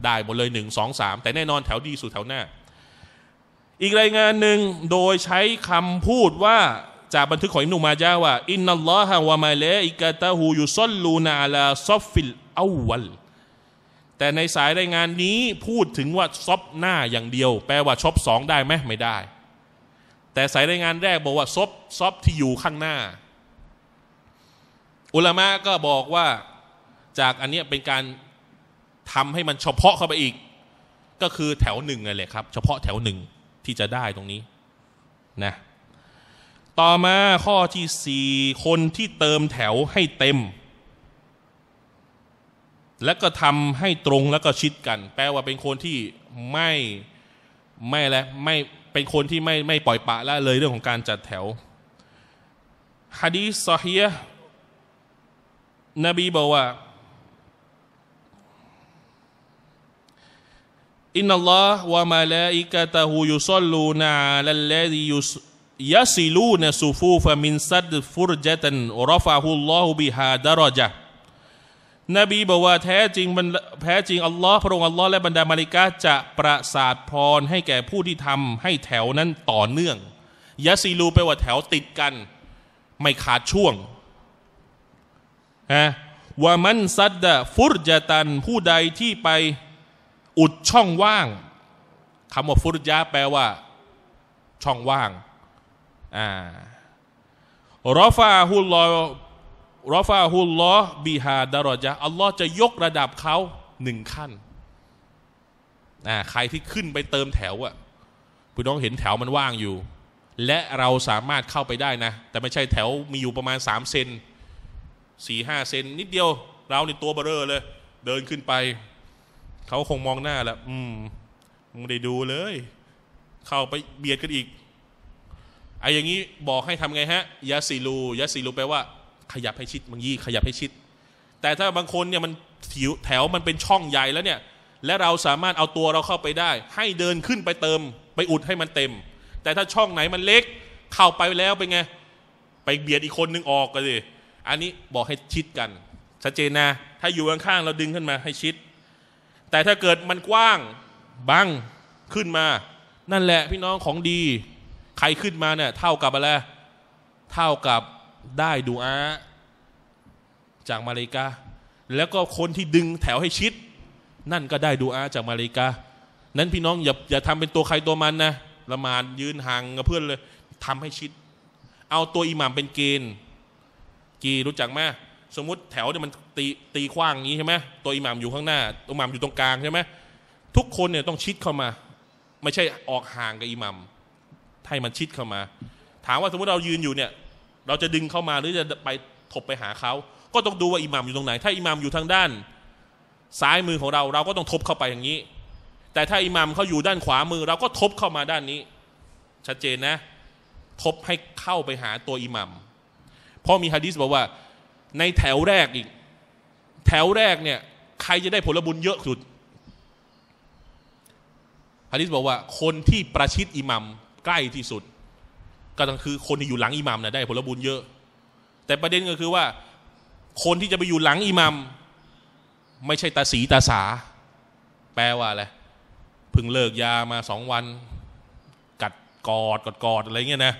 ได้หมดเลยหนึ่งสองสามแต่แน่นอนแถวดีสุดแถวหน้า อีกรายงานหนึ่งโดยใช้คำพูดว่าจากบันทึกของอิมนุมาจาว่าอินนัลลอฮะวะมาเลอิกะตะฮูยุซอลลูนาลาซอฟฟิลอาวัลแต่ในสายรายงานนี้พูดถึงว่า ซอฟหน้าอย่างเดียว แปลว่าชอบสองได้ไหมไม่ได้แต่สายรายงานแรกบอกว่าซบซบที่อยู่ข้างหน้า อุลามะก็บอกว่า จากอันนี้เป็นการทำให้มันเฉพาะเข้าไปอีก ก็คือแถวหนึ่งเลยครับ เฉพาะแถวหนึ่งที่จะได้ตรงนี้นะต่อมาข้อที่สี่คนที่เติมแถวให้เต็ม และก็ทำให้ตรงแล้วก็ชิดกัน แปลว่าเป็นคนที่ไม่ ไม่และไม่เป็นคนที่ไม่ไม่ปล่อยปะละเลยเรื่องของการจัดแถวฮะดีสซอฮีนบีบอกว่าอินนัลลอฮ์วะมาลาอิกะตะฮูยุซัลลูนาอัลลาฮิยุยัสิลูนซูฟูฟะมินซัดฟุรจตันรฟะฮุลลอฮุบิฮาดะระจานบีบอกว่าแท้จริงแท้จริง อัลลอฮ์พระองค์อัลลอฮ์และบรรดามาริกาจะประสาทพร ให้แก่ผู้ที่ทำให้แถวนั้นต่อเนื่องยาซีลูไปว่าแถวติดกัน ไม่ขาดช่วงนะว่ามันซัดดะฟุรจตัน ผู้ใดที่ไปอุดช่องว่างคำว่าฟุรจาแปลว่า ช่องว่างอ่ารอฟาฮุลลอรอฟาฮุลลอฮบีฮาดารอจะอัลลอฮ์จะยกระดับเขาหนึ่งขั้นนะใครที่ขึ้นไปเติมแถวอะพี่น้องเห็นแถวมันว่างอยู่ และเราสามารถเข้าไปได้นะ แต่ไม่ใช่แถวมีอยู่ประมาณสามเซนสี่ห้าเซนนิดเดียวเราในตัวเบอร์เลย เดินขึ้นไป เขาคงมองหน้าแล้วอืมมึงได้ดูเลย เข้าไปเบียดกันอีกไอ้อย่างนี้บอกให้ทำไงฮะ ยาซีลูยาซีลูแปลว่าขยับให้ชิดบางยี่ขยับให้ชิด แต่ถ้าบางคนเนี่ย มันถิวแถวมันเป็นช่องใหญ่แล้วเนี่ย และเราสามารถเอาตัวเราเข้าไปได้ ให้เดินขึ้นไปเติม ไปอุดให้มันเต็ม แต่ถ้าช่องไหนมันเล็กเข้าไปแล้วเป็นไงไปเบียดอีกคนนึงออกกันเลยอันนี้บอกให้ชิดกันชัดเจนนะถ้าอยู่ข้างๆเราดึงขึ้นมาให้ชิด แต่ถ้าเกิดมันกว้างบังขึ้นมา นั่นแหละพี่น้องของดีใครขึ้นมาเนี่ย เท่ากับอะไรเท่ากับได้ดูอาจากมาเลกาแล้วก็คนที่ดึงแถวให้ชิด นั่นก็ได้ดูอาจากมาเลกานั้นพี่น้องอย่าอย่าทำเป็นตัวใครตัวมันนะละมานยืนห่างกับเพื่อนเลยทำให้ชิด เอาตัวอิหมัมเป็นเกณฑ์ กีรู้จักไหมสมมติแถวเนี่ยมันตีตีกว้างอย่างนี้ใช่ไหมตัวอิหมัมอยู่ข้างหน้าตอิหมัมอยู่ตรงกลางใช่ไหมทุกคนเนี่ยต้องชิดเข้ามา ไม่ใช่ออกห่างกับอิหมัมให้มันชิดเข้ามา ถามว่าสมมติเรายืนอยู่เนี่ยเราจะดึงเข้ามาหรือจะไปถบไปหาเขา ก็ต้องดูว่าอิหมัมอยู่ตรงไหน ถ้าอิหมัมอยู่ทางด้าน ซ้ายมือของเรา เราก็ต้องทบเข้าไปอย่างนี้ แต่ถ้าอิหมัมเขาอยู่ด้านขวามือ เราก็ทบเข้ามาด้านนี้ ชัดเจนนะ ทบให้เข้าไปหาตัวอิหมัมเพราะมีฮะดิษบอกว่าในแถวแรกอีก แถวแรกเนี่ยใครจะได้ผลบุญเยอะสุดฮะดิษบอกว่าคนที่ประชิดอิหมัมใกล้ที่สุดก็คือคนที่อยู่หลังอิหมัมนะได้ผลบุญเยอะ แต่ประเด็นก็คือว่า คนที่จะไปอยู่หลังอิหมัมไม่ใช่ตาสีตาสาแปลว่าอะไรพึ่งเลิกยามาสองวัน กัดกอดกอดกอดอะไรเงี้ยนะ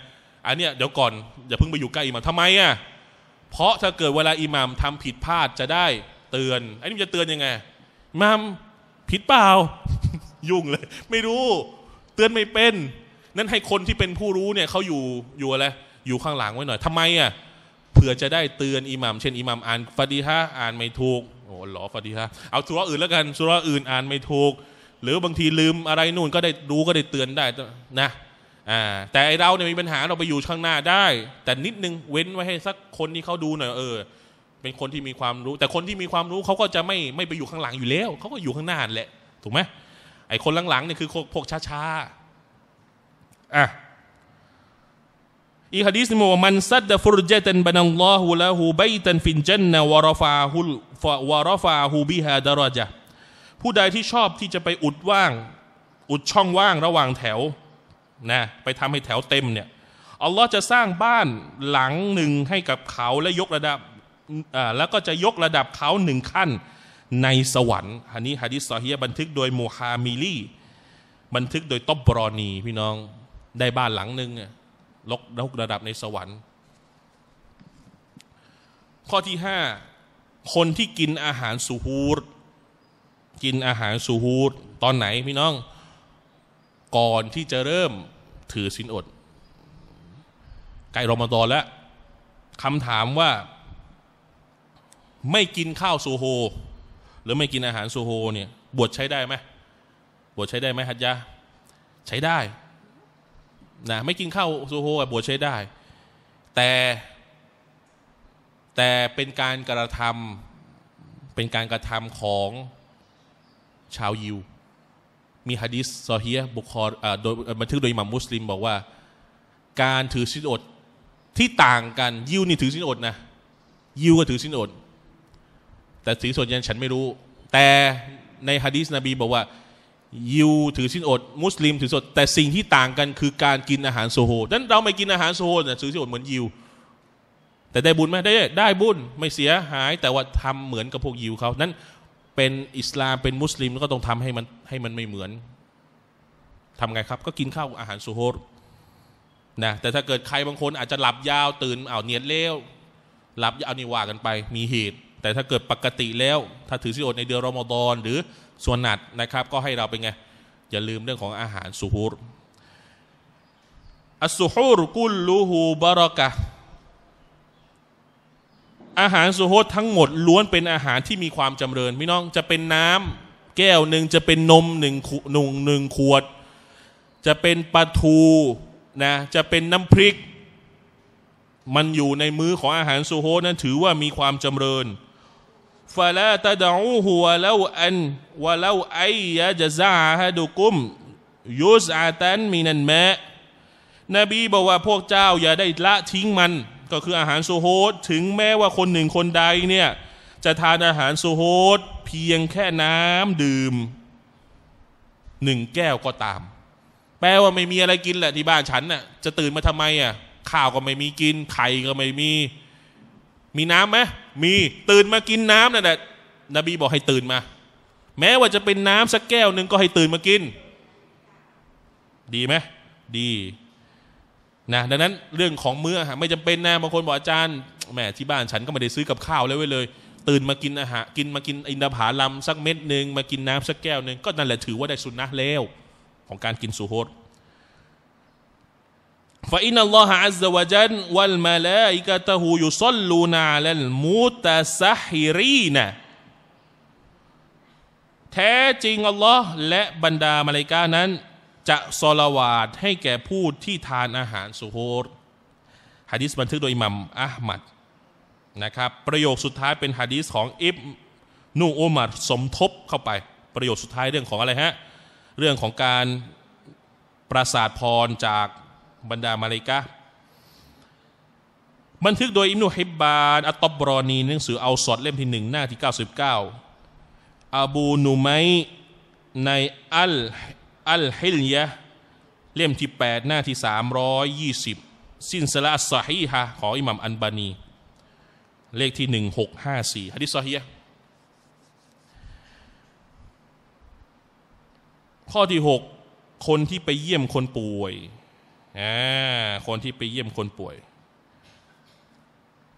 อันเนี้ยเดี๋ยวก่อนอย่าเพิ่งไปอยู่ใกล้อิหมัมทำไมอ่ะเพราะถ้าเกิดเวลาอิหมัมทำผิดพลาดจะได้ เตือนไอ้นี่จะเตือนยังไงมัมผิดเปล่า ยุ่งเลย ไม่รู้ เตือนไม่เป็นนั้นให้คนที่เป็นผู้รู้เนี่ยเขาอยู่อยู่อะไรอยู่ข้างหลังไว้หน่อย ทำไมอ่ะเผื่อจะได้เตือนอิหมัมเช่นอิหมัมอ่าน ฟาดีฮะอ่านไม่ถูกโอ้หลอฟาดีฮะเอาสุรอื่นแล้วกันสุรอื่นอ่านไม่ถูก หรือบางทีลืมอะไรนู่นก็ได้รู้ก็ได้เตือนได้นะอ่าแต่ไอเราเนี่ยมีปัญหาเราไปอยู่ข้างหน้าได้ แต่นิดนึงเว้นไว้ให้สักคนที่เขาดูหน่อยเออเป็นคนที่มีความรู้ แต่คนที่มีความรู้เขาก็จะไม่ไม่ไปอยู่ข้างหลังอยู่แล้วเขาก็อยู่ข้างหน้าแหละถูกไหมไอคนหลังๆเนี่ยคือพวกช้าๆอ่ะอีกฮะดีสมึว่ามันซัดดฟุรเจตันบันัลลอฮุละหูบัยตันฟินจันนาวารฟาฮุลวารฟาฮูบิฮาดารจาผู้ใดที่ชอบที่จะไปอุดว่าง อุดช่องว่างระหว่างแถว นะไปทำให้แถวเต็มเนี่ย อัลลอฮ์จะสร้างบ้านหลังหนึ่งให้กับเขาและยกระดับอ่าแล้วก็จะยกระดับเขาหนึ่งขั้นในสวรรค์ อันนี้ฮะดิษซอฮีบันทึกโดยมูฮามิลีบันทึกโดยตบบรอนีพี่น้องได้บ้านหลังหนึ่งลกลกระดับในสวรรค์ ข้อที่ห้าคนที่กินอาหารสุฮูรกินอาหารสุฮูรตอนไหนพี่น้อง ก่อนที่จะเริ่มถือศีลอดใกล้รอมฎอนแล้วคำถามว่า ไม่กินข้าวซูโฮหรือไม่กินอาหารซูโฮเนี่ยบวชใช้ได้ไหมบวชใช้ได้ไหมฮัจยะใช้ได้นะไม่กินข้าวซูโฮกับบวชใช้ได้ แต่แต่เป็นการกระทำเป็นการกระทำของชาวยิวมีฮะดิษซอฮีบุคอร์โดยบันทึกโดยมัมมุสลิมบอกว่า การถือสินอดที่ต่างกัน ยิวนี่ถือสินอดนะ ยิวก็ถือสินอด แต่สีส่วนยันฉันไม่รู้ แต่ในฮะดิษนบี บอกว่ายูถือสินอด มุสลิม ถือสดแต่สิ่งที่ต่างกัน คือการกินอาหารโซโฮดังนั้นเราไม่กินอาหารโซโฮนะถือสินอดเหมือนยูแต่ได้บุญไหมได้ได้บุญไม่เสียหาย แต่ว่าทำเหมือนกับพวกยูเขานั้นเป็นอิสลามเป็นมุสลิมก็ต้องทำให้มันให้มันไม่เหมือน ทำไงครับ ก็กินข้าวอาหารโซโฮนะแต่ถ้าเกิดใครบางคนอาจจะหลับยาวตื่นเอาเนียดเลวหลับยาวนิว่ากันไป มีเหตุ แต่ถ้าเกิดปกติแล้วถ้าถือสิอดในเดือนรอมฎอนหรือส่วนหนัดนะครับก็ให้เราเป็นไงอย่าลืมเรื่องของอาหารสุฮูรอัสุฮูรกุลลูฮูบารอกะอาหารสุฮูรทั้งหมด ล้วนเป็นอาหารที่มีความจำเริญพี่น้องจะเป็นน้ำแก้วหนึ่งจะเป็นนมหนึ่งหนุ่งหนึ่งขวด จะเป็นปลาทูนะจะเป็นน้ำพริก มันอยู่ในมื้อของอาหารสุฮูรนั้นถือว่ามีความจำเริญ فلا تدعوه ولو أن ولو أ ي يجزع أحدكم يزعة من الماء นบีบอกว่าพวกเจ้า อย่าได้ละทิ้งมัน ก็คืออาหารซูโฮดถึงแม้ว่าคนหนึ่งคนใดเนี่ย จะทานอาหารซูโฮดเพียงแค่น้ำดื่มหนึ่งแก้วก็ตาม แปลว่าไม่มีอะไรกินแหละที่บ้านฉันน่ะจะตื่นมาทำไมอ่ะข้าวก็ไม่มีกินไข่ก็ไม่มีมีน้ำไหมมีตื่นมากินน้ำนั่นแหละนบีบอกให้ตื่นมาแม้ว่าจะเป็นน้ำสักแก้วหนึ่งก็ให้ตื่นมากิน ดีไหมดีนะดังนั้นเรื่องของมื้ออาหารไม่จำเป็นนะบางคนบอกอาจารย์แหมที่บ้านฉันก็ไม่ได้ซื้อกับข้าวเลยไว้เลย ตื่นมากินอาหารกินมากินอินทผลัมสักเม็ดหนึ่งมากินน้ำสักแก้วหนึ่งก็นั่นแหละถือว่าได้สุนนะแล้ว ของการกินสุโฮต فإن الله عز وجل والملائكته يصلون على المتسحرين แท้จริงอัลลอฮ์และบรรดามาลากานั้น จะสลาวาดให้แก่ผู้ที่ทานอาหารสุโูรฮะดิษบันทึก โดย อิหมัมอะห์มัด นะครับ ประโยคสุดท้าย เป็นฮะดิษของ อิบนูอุมัดสมทบ เข้าไป ประโยคสุดท้าย เรื่องของ อะไรฮะ เรื่องของ การ ประสาทพร จากบรรดามาลิกะบันทึกโดย อิมนุฮิบบาน อัตตบรอนีหนังสือเอาสอดเล่มที่หนึ่งหน้าที่ 99อาบูนูไมในอัลอัลฮิลยะเล่มที่ 8 หน้าที่ 320สิ้นสละสฮีฮะ ของอิหมัมอันบานี เลขที่ 1654ฮะดิษซอฮียะข้อที่ 6 คนที่ไปเยี่ยมคนป่วยคนที่ไปเยี่ยมคนป่วย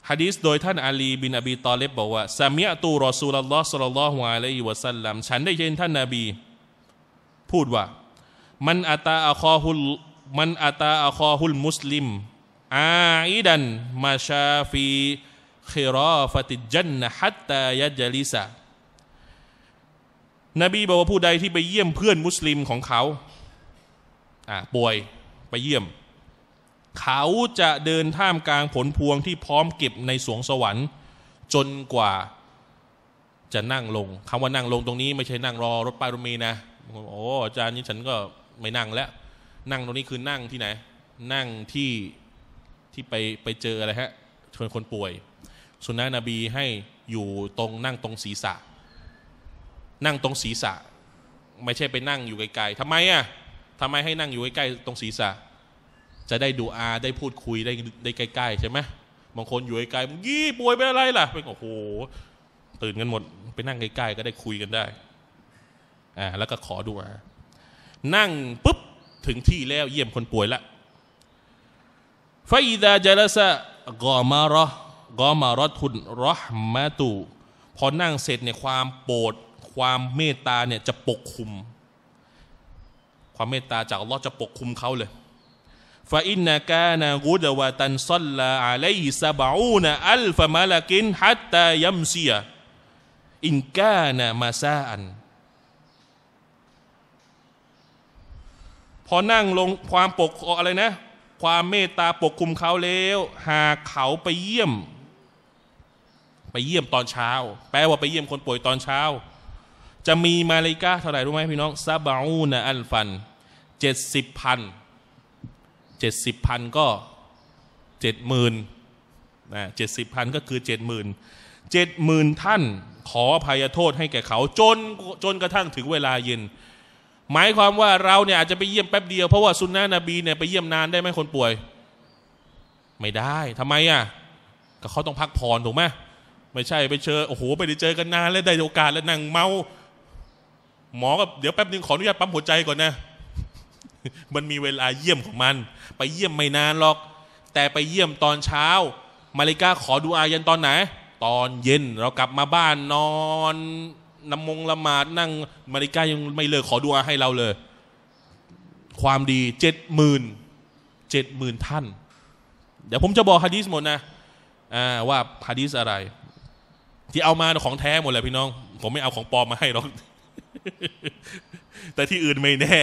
ฮะดีสโดยท่านอาลีบินอบีตอเลบบอกว่า ซามียตูรอซูลลอฮ์สุลลัลลฮวาเลยฮิวะสัลลัม ฉันได้ยินท่านนาบี พูดว่า มันอาตาอัคอฮุล มันอาตาอัคอฮุลมุสลิมอาอิดันมาชาฟีคิรอฟติจันนะฮัตตายะจลิซานบีบอกว่าผู้ใดที่ไปเยี่ยมเพื่อนมุสลิมของเขา อ่าป่วยไปเยี่ยม เขาจะเดินท่ามกลางผลพวงที่พร้อมเก็บในสวงสวรรค์ จนกว่าจะนั่งลงคำว่านั่งลงตรงนี้ไม่ใช่นั่งรอรถปรถมีนะโอ้อาจารย์นี่ฉันก็ไม่นั่งแล้ว นั่งตรงนี้คือนั่งที่ไหนนั่งที่ที่ไปไปเจออะไรฮะชนคนป่วยสุนนะนบีให้อยู่ตรงนั่งตรงศีรษะ นั่งตรงศีรษะ ไม่ใช่ไปนั่งอยู่ไกลๆทำไมอะ่ะทำไมให้นั่งอยู่ใกล้ๆตรงศีรษะ จะได้ดูอาได้พูดคุยได้ได้ใกล้ๆใช่ไหมบางคนอยู่ใกลๆมึงยี่ป่วยไปอะไรล่ะ เป็นโอ้โห ตื่นกันหมด ไปนั่งใกล้ๆก็ได้คุยกันได้ อ่าแล้วก็ขอดูอานั่งปุ๊บถึงที่แล้วเยี่ยมคนป่วยละฟาอิดาเจลสะกอมารอกอมารอทุนรอหมาตุพอนั่งเสร็จเนี่ยความโปรด ความเมตตาเนี่ยจะปกคุมความเมตตาจากอัลลอฮ์จะปกคุมเขาเลยฟาอินนากานากุดวะตันซัลลาอะลัยซาบะอูนอัลฟะมาลากินฮัตตายัมซียอินกานามาซาอัน พอนั่งลงความปก อะไรนะ ความเมตตาปกคุมเขาแล้ว หากเขาไปเยี่ยม ไปเยี่ยมตอนเช้า แปลว่าไปเยี่ยมคนป่วยตอนเช้าจะมีมาลิกาเท่าไหร่ รู้ไหมพี่น้องซาบาอูนอัลฟันเจ็ดสิบพันเจ็ดสิบพันก็เจ็ดหมื่นนะเจ็ดสิบพันก็คือเจ็ดหมื่นเจ็ดหมื่นท่านขออภัยโทษให้แก่เขาจนจนกระทั่งถึงเวลาเย็น หมายความว่าเราเนี่ย อาจจะไปเยี่ยมแป๊บเดียว เพราะว่าซุนนะนบีเนี่ย ไปเยี่ยมนานได้ไหมคนป่วย ไม่ได้ทำไมอ่ะก็เขาต้องพักผ่อนถูกไหมไม่ใช่ไปเจอโอ้โหไปได้เจอกันนานแล้วได้โอกาสแล้วนั่งเมาหมอก็เดี๋ยวแป๊บนึง ขออนุญาตปั๊มหัวใจก่อนนะ มันมีเวลาเยี่ยมของมัน ไปเยี่ยมไม่นานหรอก แต่ไปเยี่ยมตอนเช้า มาริกาขอดูอายันตอนไหน ตอนเย็นเรากลับมาบ้านนอนน้ำมงละหมาดนั่งมาริกายังไม่เลิก ขอดูอาให้เราเลย ความดีเจ็ดหมื่นเจ็ดหมื่นท่าน เดี๋ยวผมจะบอกฮะดีสหมดนะว่าฮะดีสอะไร ที่เอามาของแท้หมดเลยพี่น้อง ผมไม่เอาของปลอมมาให้หรอกแต่ที่อื่นไม่แน่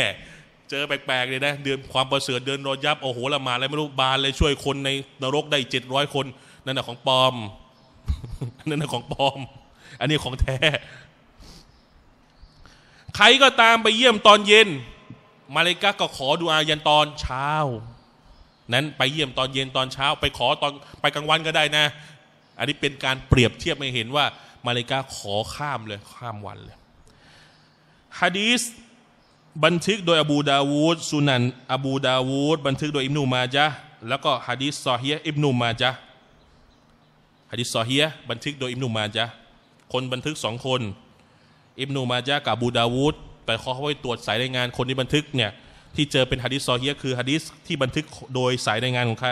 เจอแปลกๆเลยนะ เดือนความประเสริฐเดือนรอยับโอ้โหละมาอะไรไม่รู้บานเลยช่วยคนในนรกได้เจ็ดร้อยคน นั่นน่ะของปลอมนั่นน่ะของปลอม อันนี้ของแท้ ใครก็ตามไปเยี่ยมตอนเย็นมาเลกาก็ขอดูอายันตอนเช้า นั้นไปเยี่ยมตอนเย็นตอนเช้าไปขอตอนไปกลางวันก็ได้นะ อันนี้เป็นการเปรียบเทียบให้เห็นว่ามาเลกาขอข้ามเลยข้ามวันเลยฮะดีสบันทึกโดยอบูดาวูดซุนันอบูดาวูดบันทึกโดยอิบนุมาจาแล้วก็ฮะดีสซอฮีอิบนุมาจาฮะดีสซอฮีบันทึกโดยอิบนุมาจาคนบันทึกสองคนอิบนุมาจากับอบูดาวูดไปขอเขาไปตรวจสายรายงานคนที่บันทึกเนี่ยที่เจอเป็นฮะดีสซอฮีคือฮะดีสที่บันทึกโดยสายรายงานของใคร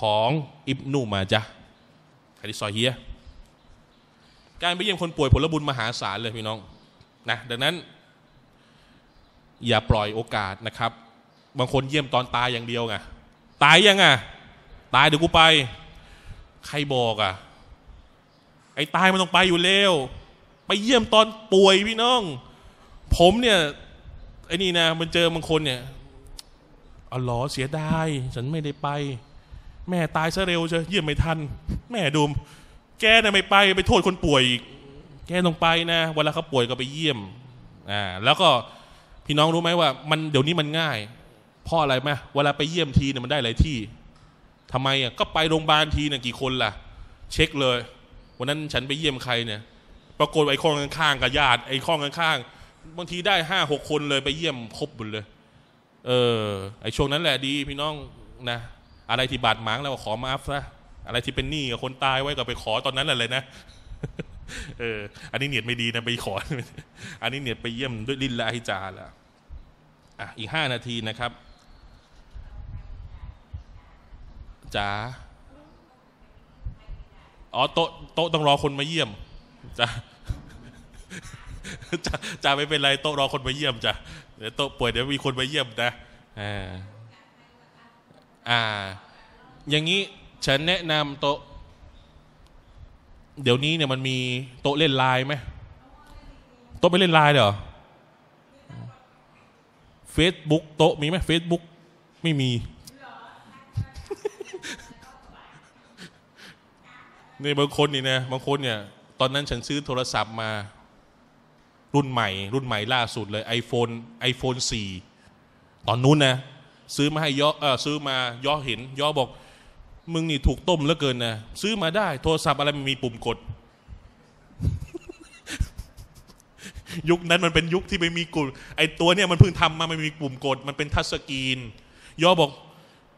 ของอิบนุมาจาฮะดีสซอฮีการไปเยี่ยมคนป่วยผลบุญมหาศาลเลยพี่น้องนะดังนั้นอย่าปล่อยโอกาสนะครับ บางคนเยี่ยมตอนตายอย่างเดียวไงตายยังไงตายเดี๋ยวกูไป ใครบอกอ่ะ ไอ้ตายมันต้องไปอยู่เร็ว ไปเยี่ยมตอนป่วยพี่น้อง ผมเนี่ยไอ้นี่นะมันเจอบางคนเนี่ยอ๋อหรอเสียดายฉันไม่ได้ไป แม่ตายซะเร็วเชียเยี่ยมไม่ทัน แม่ดูมแกน่ยไม่ไป ไปโทษคนป่วยอีกแกต้องไปนะเวลาเขาป่วยก็ไปเยี่ยมอ่าแล้วก็พี่น้อง รู้ไหมว่า มันเดี๋ยวนี้มันง่ายเพราะอะไรไหมเวลาไปเยี่ยมทีเนี่ยมันได้หลายที่ ทำไมอ่ะก็ไปโรงพยาบาลทีเนี่ยกี่คนล่ะ เช็คเลยวันนั้นฉันไปเยี่ยมใครเนี่ย ปรากฏไอ้ข้องข้างๆ กับญาติไอ้ข้องข้างๆบางทีได้ห้าหกคนเลยไปเยี่ยมครบหมดเลย เออ ไอ้ช่วงนั้นแหละดีพี่น้องนะอะไรที่บาดหมางแล้วขอมาอัพซะอะไรที่เป็นหนี้กับคนตายไว้ ก็ไปขอตอนนั้นแหละเลยนะเออ อันนี้เนียดไม่ดีนะไปขอ อันนี้เนียดไปเยี่ยมด้วยลินละฮิจาร์ละอ่ะอีกห้านาทีนะครับจ๋าอ๋อโต๊ะโต๊ะต้องรอคนมาเยี่ยมจ๋าจาจาไม่เป็นไรโต๊ะรอคนมาเยี่ยมจ๋าเดี๋ยวโต๊ะป่วยเดี๋ยวมีคนมาเยี่ยมนะอ่าอ่า อย่างนี้ฉันแนะนำโต๊ะ เดี๋ยวนี้เนี่ยมันมีโต๊ะเล่นไลน์ไหมโต๊ะไม่เล่นไลน์เหรอ Facebook โต๊ะมีไหม Facebook ไม่มีนี่บางคนนี่นะบางคนเนี่ย ตอนนั้นฉันซื้อโทรศัพท์มา รุ่นใหม่ รุ่นใหม่ล่าสุดเลย iPhone iPhone 4 ตอนนู้นนะซื้อมาให้ย่อเออซื้อมาย่อเห็นย่อบอก มึงนี่ถูกต้มแล้วเกินนะซื้อมาได้โทรศัพท์อะไรมีปุ่มกดยุคนั้นมันเป็นยุคที่ไม่มีกลุ่มไอตัวเนี่ยมันเพิ่งทำมาไม่มีปุ่มกด มันเป็นทัชสกรีนยอบอก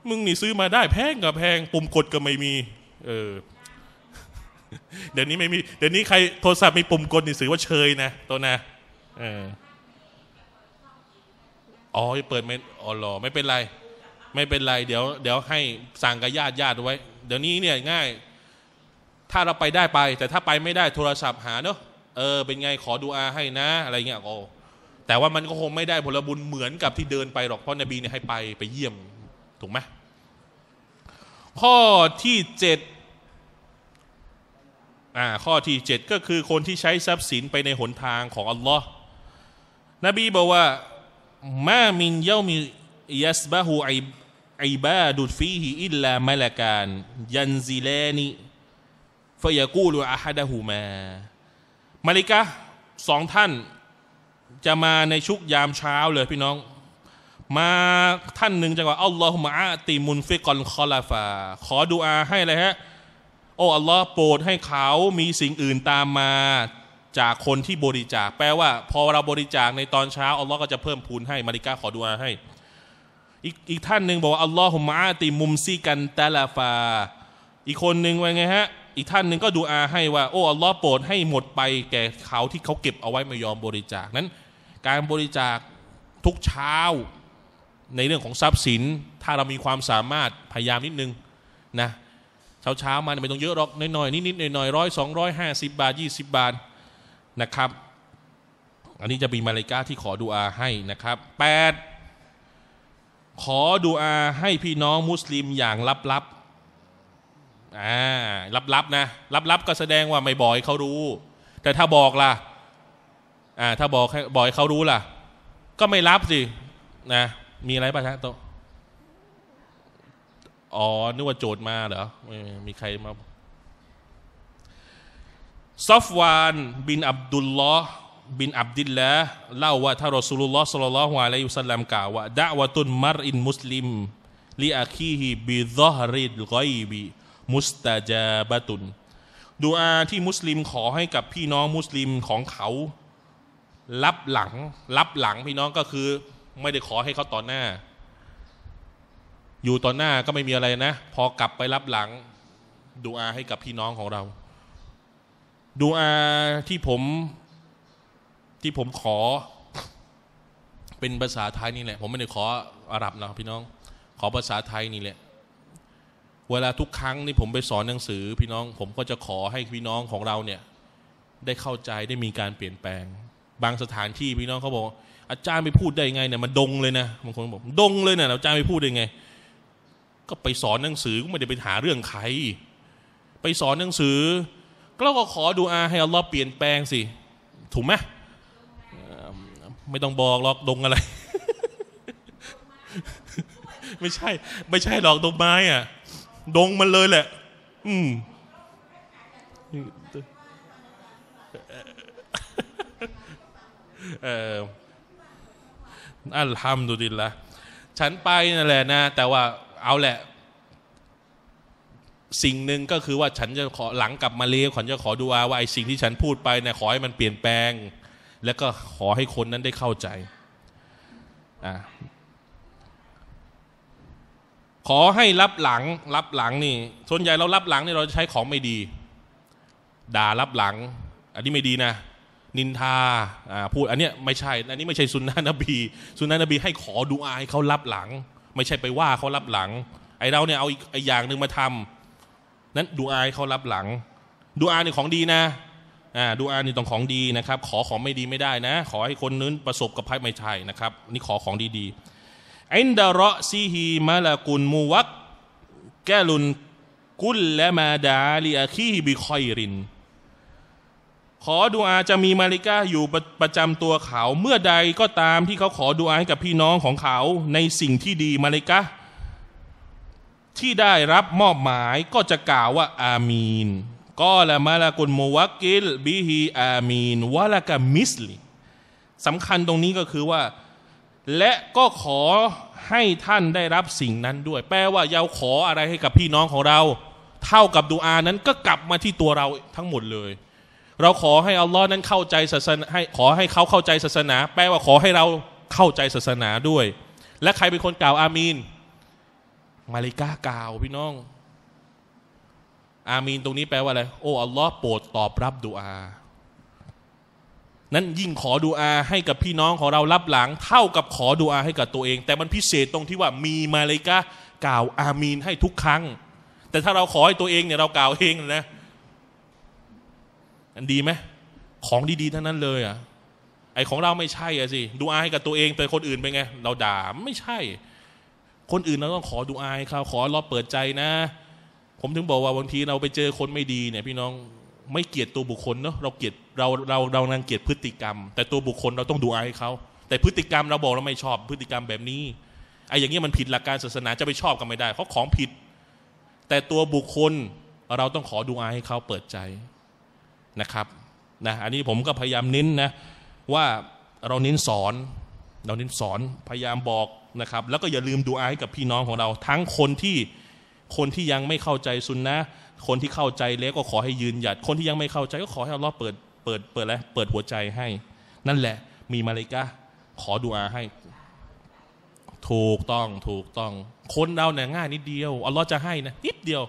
มึงนี่ซื้อมาได้แพงกับแพงปุ่มกดก็ไม่มี เออเดี๋ยวนี้ไม่มี เดี๋ยวนี้ใครโทรศัพท์มีปุ่มกดนี่ถือว่าเชย นะตัวนะเอออ๋อเปิดไม่อ๋อหรอไม่เป็นไร ไม่เป็นไร เดี๋ยวเดี๋ยวให้สั่งกับญาติญาติไว้เดี๋ยวนี้เนี่ยง่าย ถ้าเราไปได้ไป แต่ถ้าไปไม่ได้โทรศัพท์หาเนาะเออ เป็นไงขอดูอาให้นะ อะไรเงี้ยก็แต่ว่ามันก็คงไม่ได้ผลบุญเหมือนกับที่เดินไปหรอก เพราะนบีเนี่ยให้ไป ไปเยี่ยมถูกไหมข้อที่เจ็ดอ่า ข้อที่เจ็ดก็คือคนที่ใช้ทรัพย์สินไปในหนทางของ อัลลอฮ์นบีบอกว่ามามินเย่ามียัสบะฮูไออบาดุฟีฮีอิลลามะลาการ ยันซิลานิฟยากูลุอาฮดะฮูมามาลิกะสองท่าน จะมาในชุกยามเช้าเลยพี่น้อง มาท่านหนึ่งจะว่าอัลลอฮุมะติมุนฟิกอนคอลาฟา ขอดูอาให้เลยฮะโอ้อัลลอฮ์โปรดให้เขามีสิ่งอื่นตามมาจากคนที่บริจาค แปลว่า พอเราบริจาคในตอนเช้าอัลลอฮ์ก็จะเพิ่มพูนให้มาริกาขอดูอาให้อีกอีกท่านหนึ่งบอกว่าอัลลอฮุมะติมุมซีกันตะลาฟา อีกคนหนึ่งว่าไงฮะีกท่านหนึ่งก็ดูอาให้ว่า โอ้อัลลอฮ์โปรดให้หมดไปแก่เขาที่เขาเก็บเอาไว้ไม่ยอมบริจาคนั้น การบริจาคทุกเช้าในเรื่องของทรัพย์สิน ถ้าเรามีความสามารถพยายามนิดนึงนะเช้าเช้ามไม่ต้องเยอะหรอกน้อยๆนิดๆหน่อยๆร้อยสองร้อยห้าสิบบาทยี่สิบบาทนะครับ อันนี้จะมีมาเลกาที่ขอดูอาให้นะครับแปดขอดูอาให้พี่น้องมุสลิมอย่างลับๆอ่าลับนะ ลับบก็แสดงว่าไม่บอกให้เขารู้ แต่ถ้าบอกล่ะอ่าถ้าบอกให้บอกให้เขารู้ล่ะ ก็ไม่รับสินะมีอะไรป่ะฮะโตอ๋อนึกว่าโจทย์มาเหรอ มีใครมาซอฟวานบิน อับดุลลอฮ์บินอับดิลละเล่า ว่าท่านรอสูลุลลอฮ์สุลลัลฮุอะลัยฮิสลลมกล่าวว่าดะวะตุนมารอินมุสลิมลีอาคีฮีบิดฮาริไกอยบีมุสตาจาบาตุนดูอาที่มุสลิมขอให้กับพี่น้องมุสลิมของเขา รับหลัง รับหลังพี่น้องก็คือ ไม่ได้ขอให้เขาต่อหน้า อยู่ต่อหน้าก็ไม่มีอะไรนะ พอกลับไปรับหลังดูอาให้กับพี่น้องของเราดูอาที่ผมที่ผมขอ เป็นภาษาไทยนี่แหละ ผมไม่ได้ขออาหรับนะพี่น้อง ขอภาษาไทยนี่แหละเวลาทุกครั้งนี่ผมไปสอนหนังสือ พี่น้อง ผมก็จะขอให้พี่น้องของเราเนี่ย ได้เข้าใจได้มีการเปลี่ยนแปลง บางสถานที่พี่น้องเขาบอก อาจารย์ไปพูดได้ไงเนี่ยมันดงเลยนะบางคนบอกดงเลยนะอาจารย์ไปพูดได้ไง ก็ไปสอนหนังสือก็ไม่ได้ไปหาเรื่องใครไปสอนหนังสือเราก็ขอดูอาให้อัลลอฮ์เปลี่ยนแปลงสิถูกไหมไม่ต้องบอกหรอกดงอะไร ไม่ใช่ ไม่ใช่หรอกดงไม้ อ่ะดงมันเลยแหละ อืมอัลฮัมดุลิลละ ฉันไปนั่นแหละนะ แต่ว่าเอาแหละ สิ่งหนึ่งก็คือว่าฉันจะขอหลังกลับมาเลวขันจะขอดูอาว่าไอ้สิ่งที่ฉันพูดไปนะขอให้มันเปลี่ยนแปลง แล้วก็ขอให้คนนั้นได้เข้าใจอ่าขอให้รับหลังรับหลังนี่ ส่วนใหญ่เรารับหลังนี่เราจะใช้ของไม่ดี ด่ารับหลัง อันนี้ไม่ดีนะนินทาพูดอันเนี้ยไม่ใช่อันนี้ไม่ใช่สุนนะนบีสุนนะนบีให้ขอดูอาให้เขารับหลัง ไม่ใช่ไปว่าเขารับหลังไอเราเนี่ยเอาอีกอย่างหนึ่งมาทำ นั้นดูอาให้เขารับหลังดูอาเนี่ของดีนะอ่าดูอานี่ต้องของดีนะครับ ขอของไม่ดีไม่ได้นะ ขอให้คนนั้นประสบกับภัยไม่ใช่นะครับ นี่ขอของดีๆอินดาระซีฮีมาลากุนมูวักแกลุนกุลและมาดาลีอาคีบิคอยรินขอดูอาจะมีมาลิกาอยู่ประจำตัวเขาเมื่อใดก็ตามที่เขาขอดูอาให้กับพี่น้องของเขา ในสิ่งที่ดีมาลิกาที่ได้รับมอบหมายก็จะกล่าวว่า อามีนก็ละมาลากุลมูวักกิลบิฮีอามีนวะละกามิสลิสำคัญตรงนี้ก็คือว่าและก็ขอให้ท่านได้รับสิ่งนั้นด้วย แปลว่าเราขออะไรให้กับพี่น้องของเรา เท่ากับดูอานั้นก็กลับมาที่ตัวเราทั้งหมดเลย เราขอให้อัลลอฮ์นั้นเข้าใจศาสนาให้ขอให้เขาเข้าใจศาสนา แปลว่าขอให้เราเข้าใจศาสนาด้วย และใครเป็นคนกล่าวอามีนมาลิกากล่าวพี่น้อง อามีนตรงนี้แปลว่าอะไรโอ้อัลลอฮ์โปรดตอบรับดูอานั้นยิ่งขอดูอา ให้กับพี่น้องของเรารับหลังเท่ากับขอดูอาให้กับตัวเอง แต่มันพิเศษตรงที่ว่ามีมาเลยกะกล่าวอามีนให้ทุกครั้ง แต่ถ้าเราขอให้ตัวเองเนี่ยเรากล่าวเองนะ อันดีไหมของดีๆทั้งนั้นเลยอ่ะ ไอของเราไม่ใช่อ่ะสิดูอาให้กับตัวเอง แต่คนอื่นเป็นไงเราด่าไม่ใช่ คนอื่นเราต้องขอดูอาให้เขาขอรอบเปิดใจนะผมถึงบอกว่าบางทีเราไปเจอคนไม่ดีเนี่ย พี่น้องไม่เกลียดตัวบุคคลเนาะเราเกลียดเราเราเรานางเกลียดพฤติกรรม แต่ตัวบุคคลเราต้องดูอายเขาแต่พฤติกรรมเราบอกเราไม่ชอบพฤติกรรมแบบนี้ไอ้อย่างเงี้ยมันผิดหลักการศาสนาจะไปชอบกันไม่ได้เพราะของผิด แต่ตัวบุคคลเราต้องขอดูอาให้เขาเปิดใจนะครับนะอันนี้ผมก็พยายามเน้นนะว่าเราเน้นสอน เราเน้นสอนพยายามบอกนะครับ แล้วก็อย่าลืมดูอาให้กับพี่น้องของเรา ทั้งคนที่คนที่ยังไม่เข้าใจซุนนะคนที่เข้าใจแล้วก็ขอให้ยืนหยัด คนที่ยังไม่เข้าใจก็ขอให้อัลลอฮ์เปิดเปิดเปิดอะไรเปิดหัวใจให้ นั่นแหละ มีมาเลกะขอดุอาให้ ถูกต้องถูกต้อง คนเราเนี่ยง่ายนิดเดียว อัลลอฮ์จะให้นะนิดเดียว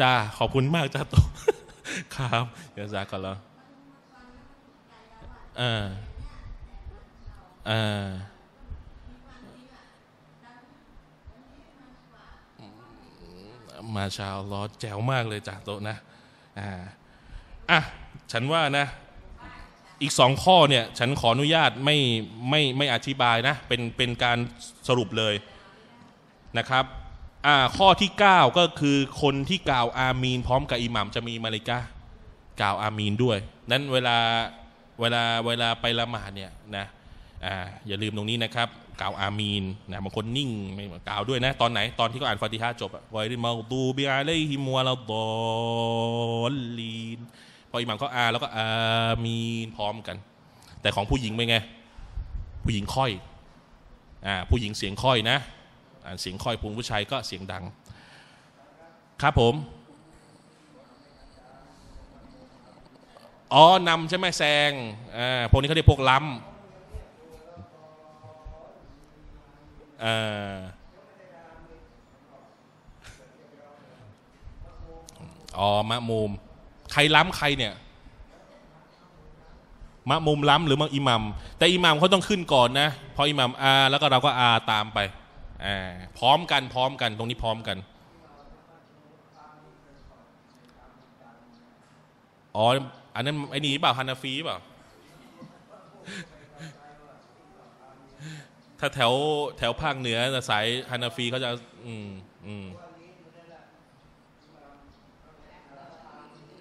จ้าขอบคุณมากจ้าตุ๊ครับเดี๋ยวจากกันแล้วอ่าอ่ามาชาลอแจ๋วมากเลยจ่ะโตนะ อ่า อ่ะ ฉันว่านะ อีกสองข้อเนี่ย ฉันขออนุญาตไม่ไม่ไม่อธิบายนะ เป็นเป็นการสรุปเลยนะครับ อ่า ข้อที่ 9 ก็คือคนที่กล่าวอามีนพร้อมกับอิหมัมจะมีมาลิกากล่าวอามีนด้วย นั้นเวลาเวลาเวลาไปละหมาดเนี่ยนะ อ่า อย่าลืมตรงนี้นะครับกล่าว อามีนนะบางคนนิ่งไม่กล่าวด้วยนะ ตอนไหนตอนที่เขาอ่านฟาติฮะจบอะไวริมาตูบิอาเลฮิมัวลาดอลลีนพออิหมัมเขาอาแล้วก็อามีนพร้อมกัน แต่ของผู้หญิงเป็นไง ผู้หญิงค่อย อ่า ผู้หญิงเสียงค่อยนะอ่านเสียงค่อยผู้ชายก็เสียงดัง ครับผมอ๋อนำใช่ไหมแซงอ่าพวกนี้เขาเรียกพวกล้ำอ๋อมะมุมใครล้ำใครเนี่ยมะมุมล้ำ หรือมะอิหมัมแต่อิหมัมเขาต้องขึ้นก่อนนะ พออิหมัมอาแล้วก็เราก็อาตามไปอพร้อมกันพร้อมกันตรงนี้พร้อมกัน อ๋ออันนั้นไอ้นี่เปล่าฮานาฟีเปล่าถ้าแถวแถวภาคเหนือสายฮานาฟีเขาจะอืมอืม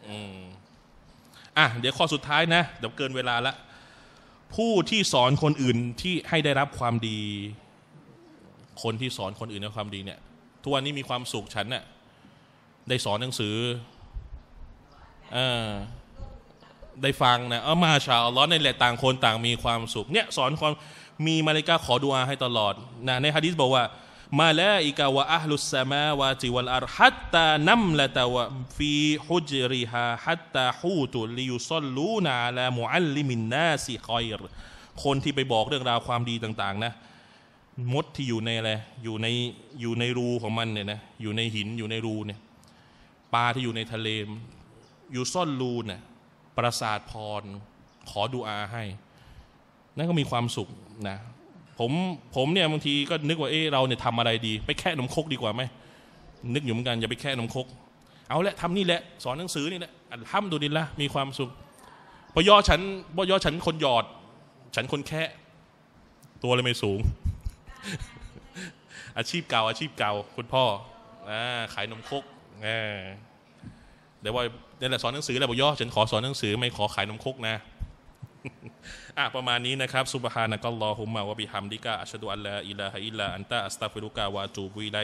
อืม อ่ะ เดี๋ยวข้อสุดท้ายนะ เดี๋ยวเกินเวลาละ ผู้ที่สอนคนอื่นที่ให้ได้รับความดี คนที่สอนคนอื่นในความดีเนี่ย ทุกวันนี้มีความสุขฉันเนี่ย ได้สอนหนังสือเออได้ฟังนะเอามาชาวรลอนในแหละต่างคนต่างมีความสุข เนี่ย สอนความมีมาเลกาขอดุอาให้ตลอดนะในฮะดิษบอกว่า มาแลวอิกาวะอัลลุสมาวาจิวัลอาร์ฮัตตานัมละตะวะฟีฮุจริฮาฮัตตาฮูตุลิยุซอลลูนาลามุอัลลิมินนาสีคอยร์คนที่ไปบอกเรื่องราวความดีต่าง ๆ นะ มดที่อยู่ในอะไรอยู่ในอยู่ในรูของมันเนี่ยนะอยู่ในหินอยู่ในรูเนี่ยปลาที่อยู่ในทะเลอยู่ซ่อนรูเนี่ยประสาทพรขอดุอาให้นั่นก็มีความสุขนะผม ผมเนี่ยบางทีก็นึกว่า เออเราเนี่ยทำอะไรดี ไปแค่นมคกดีกว่าไหม นึกอยู่เหมือนกันอย่าไปแค่นมคก เอาละทำนี่แหละสอนหนังสือนี่แหละห้ามดูดินละมีความสุขพยอฉันพยอฉันคนหยอด ฉันคนแค่ ตัวเลยไม่สูง อาชีพเก่าอาชีพเก่าคุณพ่ออ่าขายนมคกอเดี๋ยวว่าเนี่ยแหละสอนหนังสือแหละพยอฉันขอสอนหนังสือไม่ขอขายนมคกนะอ่ะประมาณนี้นะครับ ซุบฮานะกัลลอฮุมมะวะบิฮัมดิกะอัชฮะดุอัลลาอิลาฮะอิลลาอันตะ อัสตัฟิรุกะวะตูบุอิไล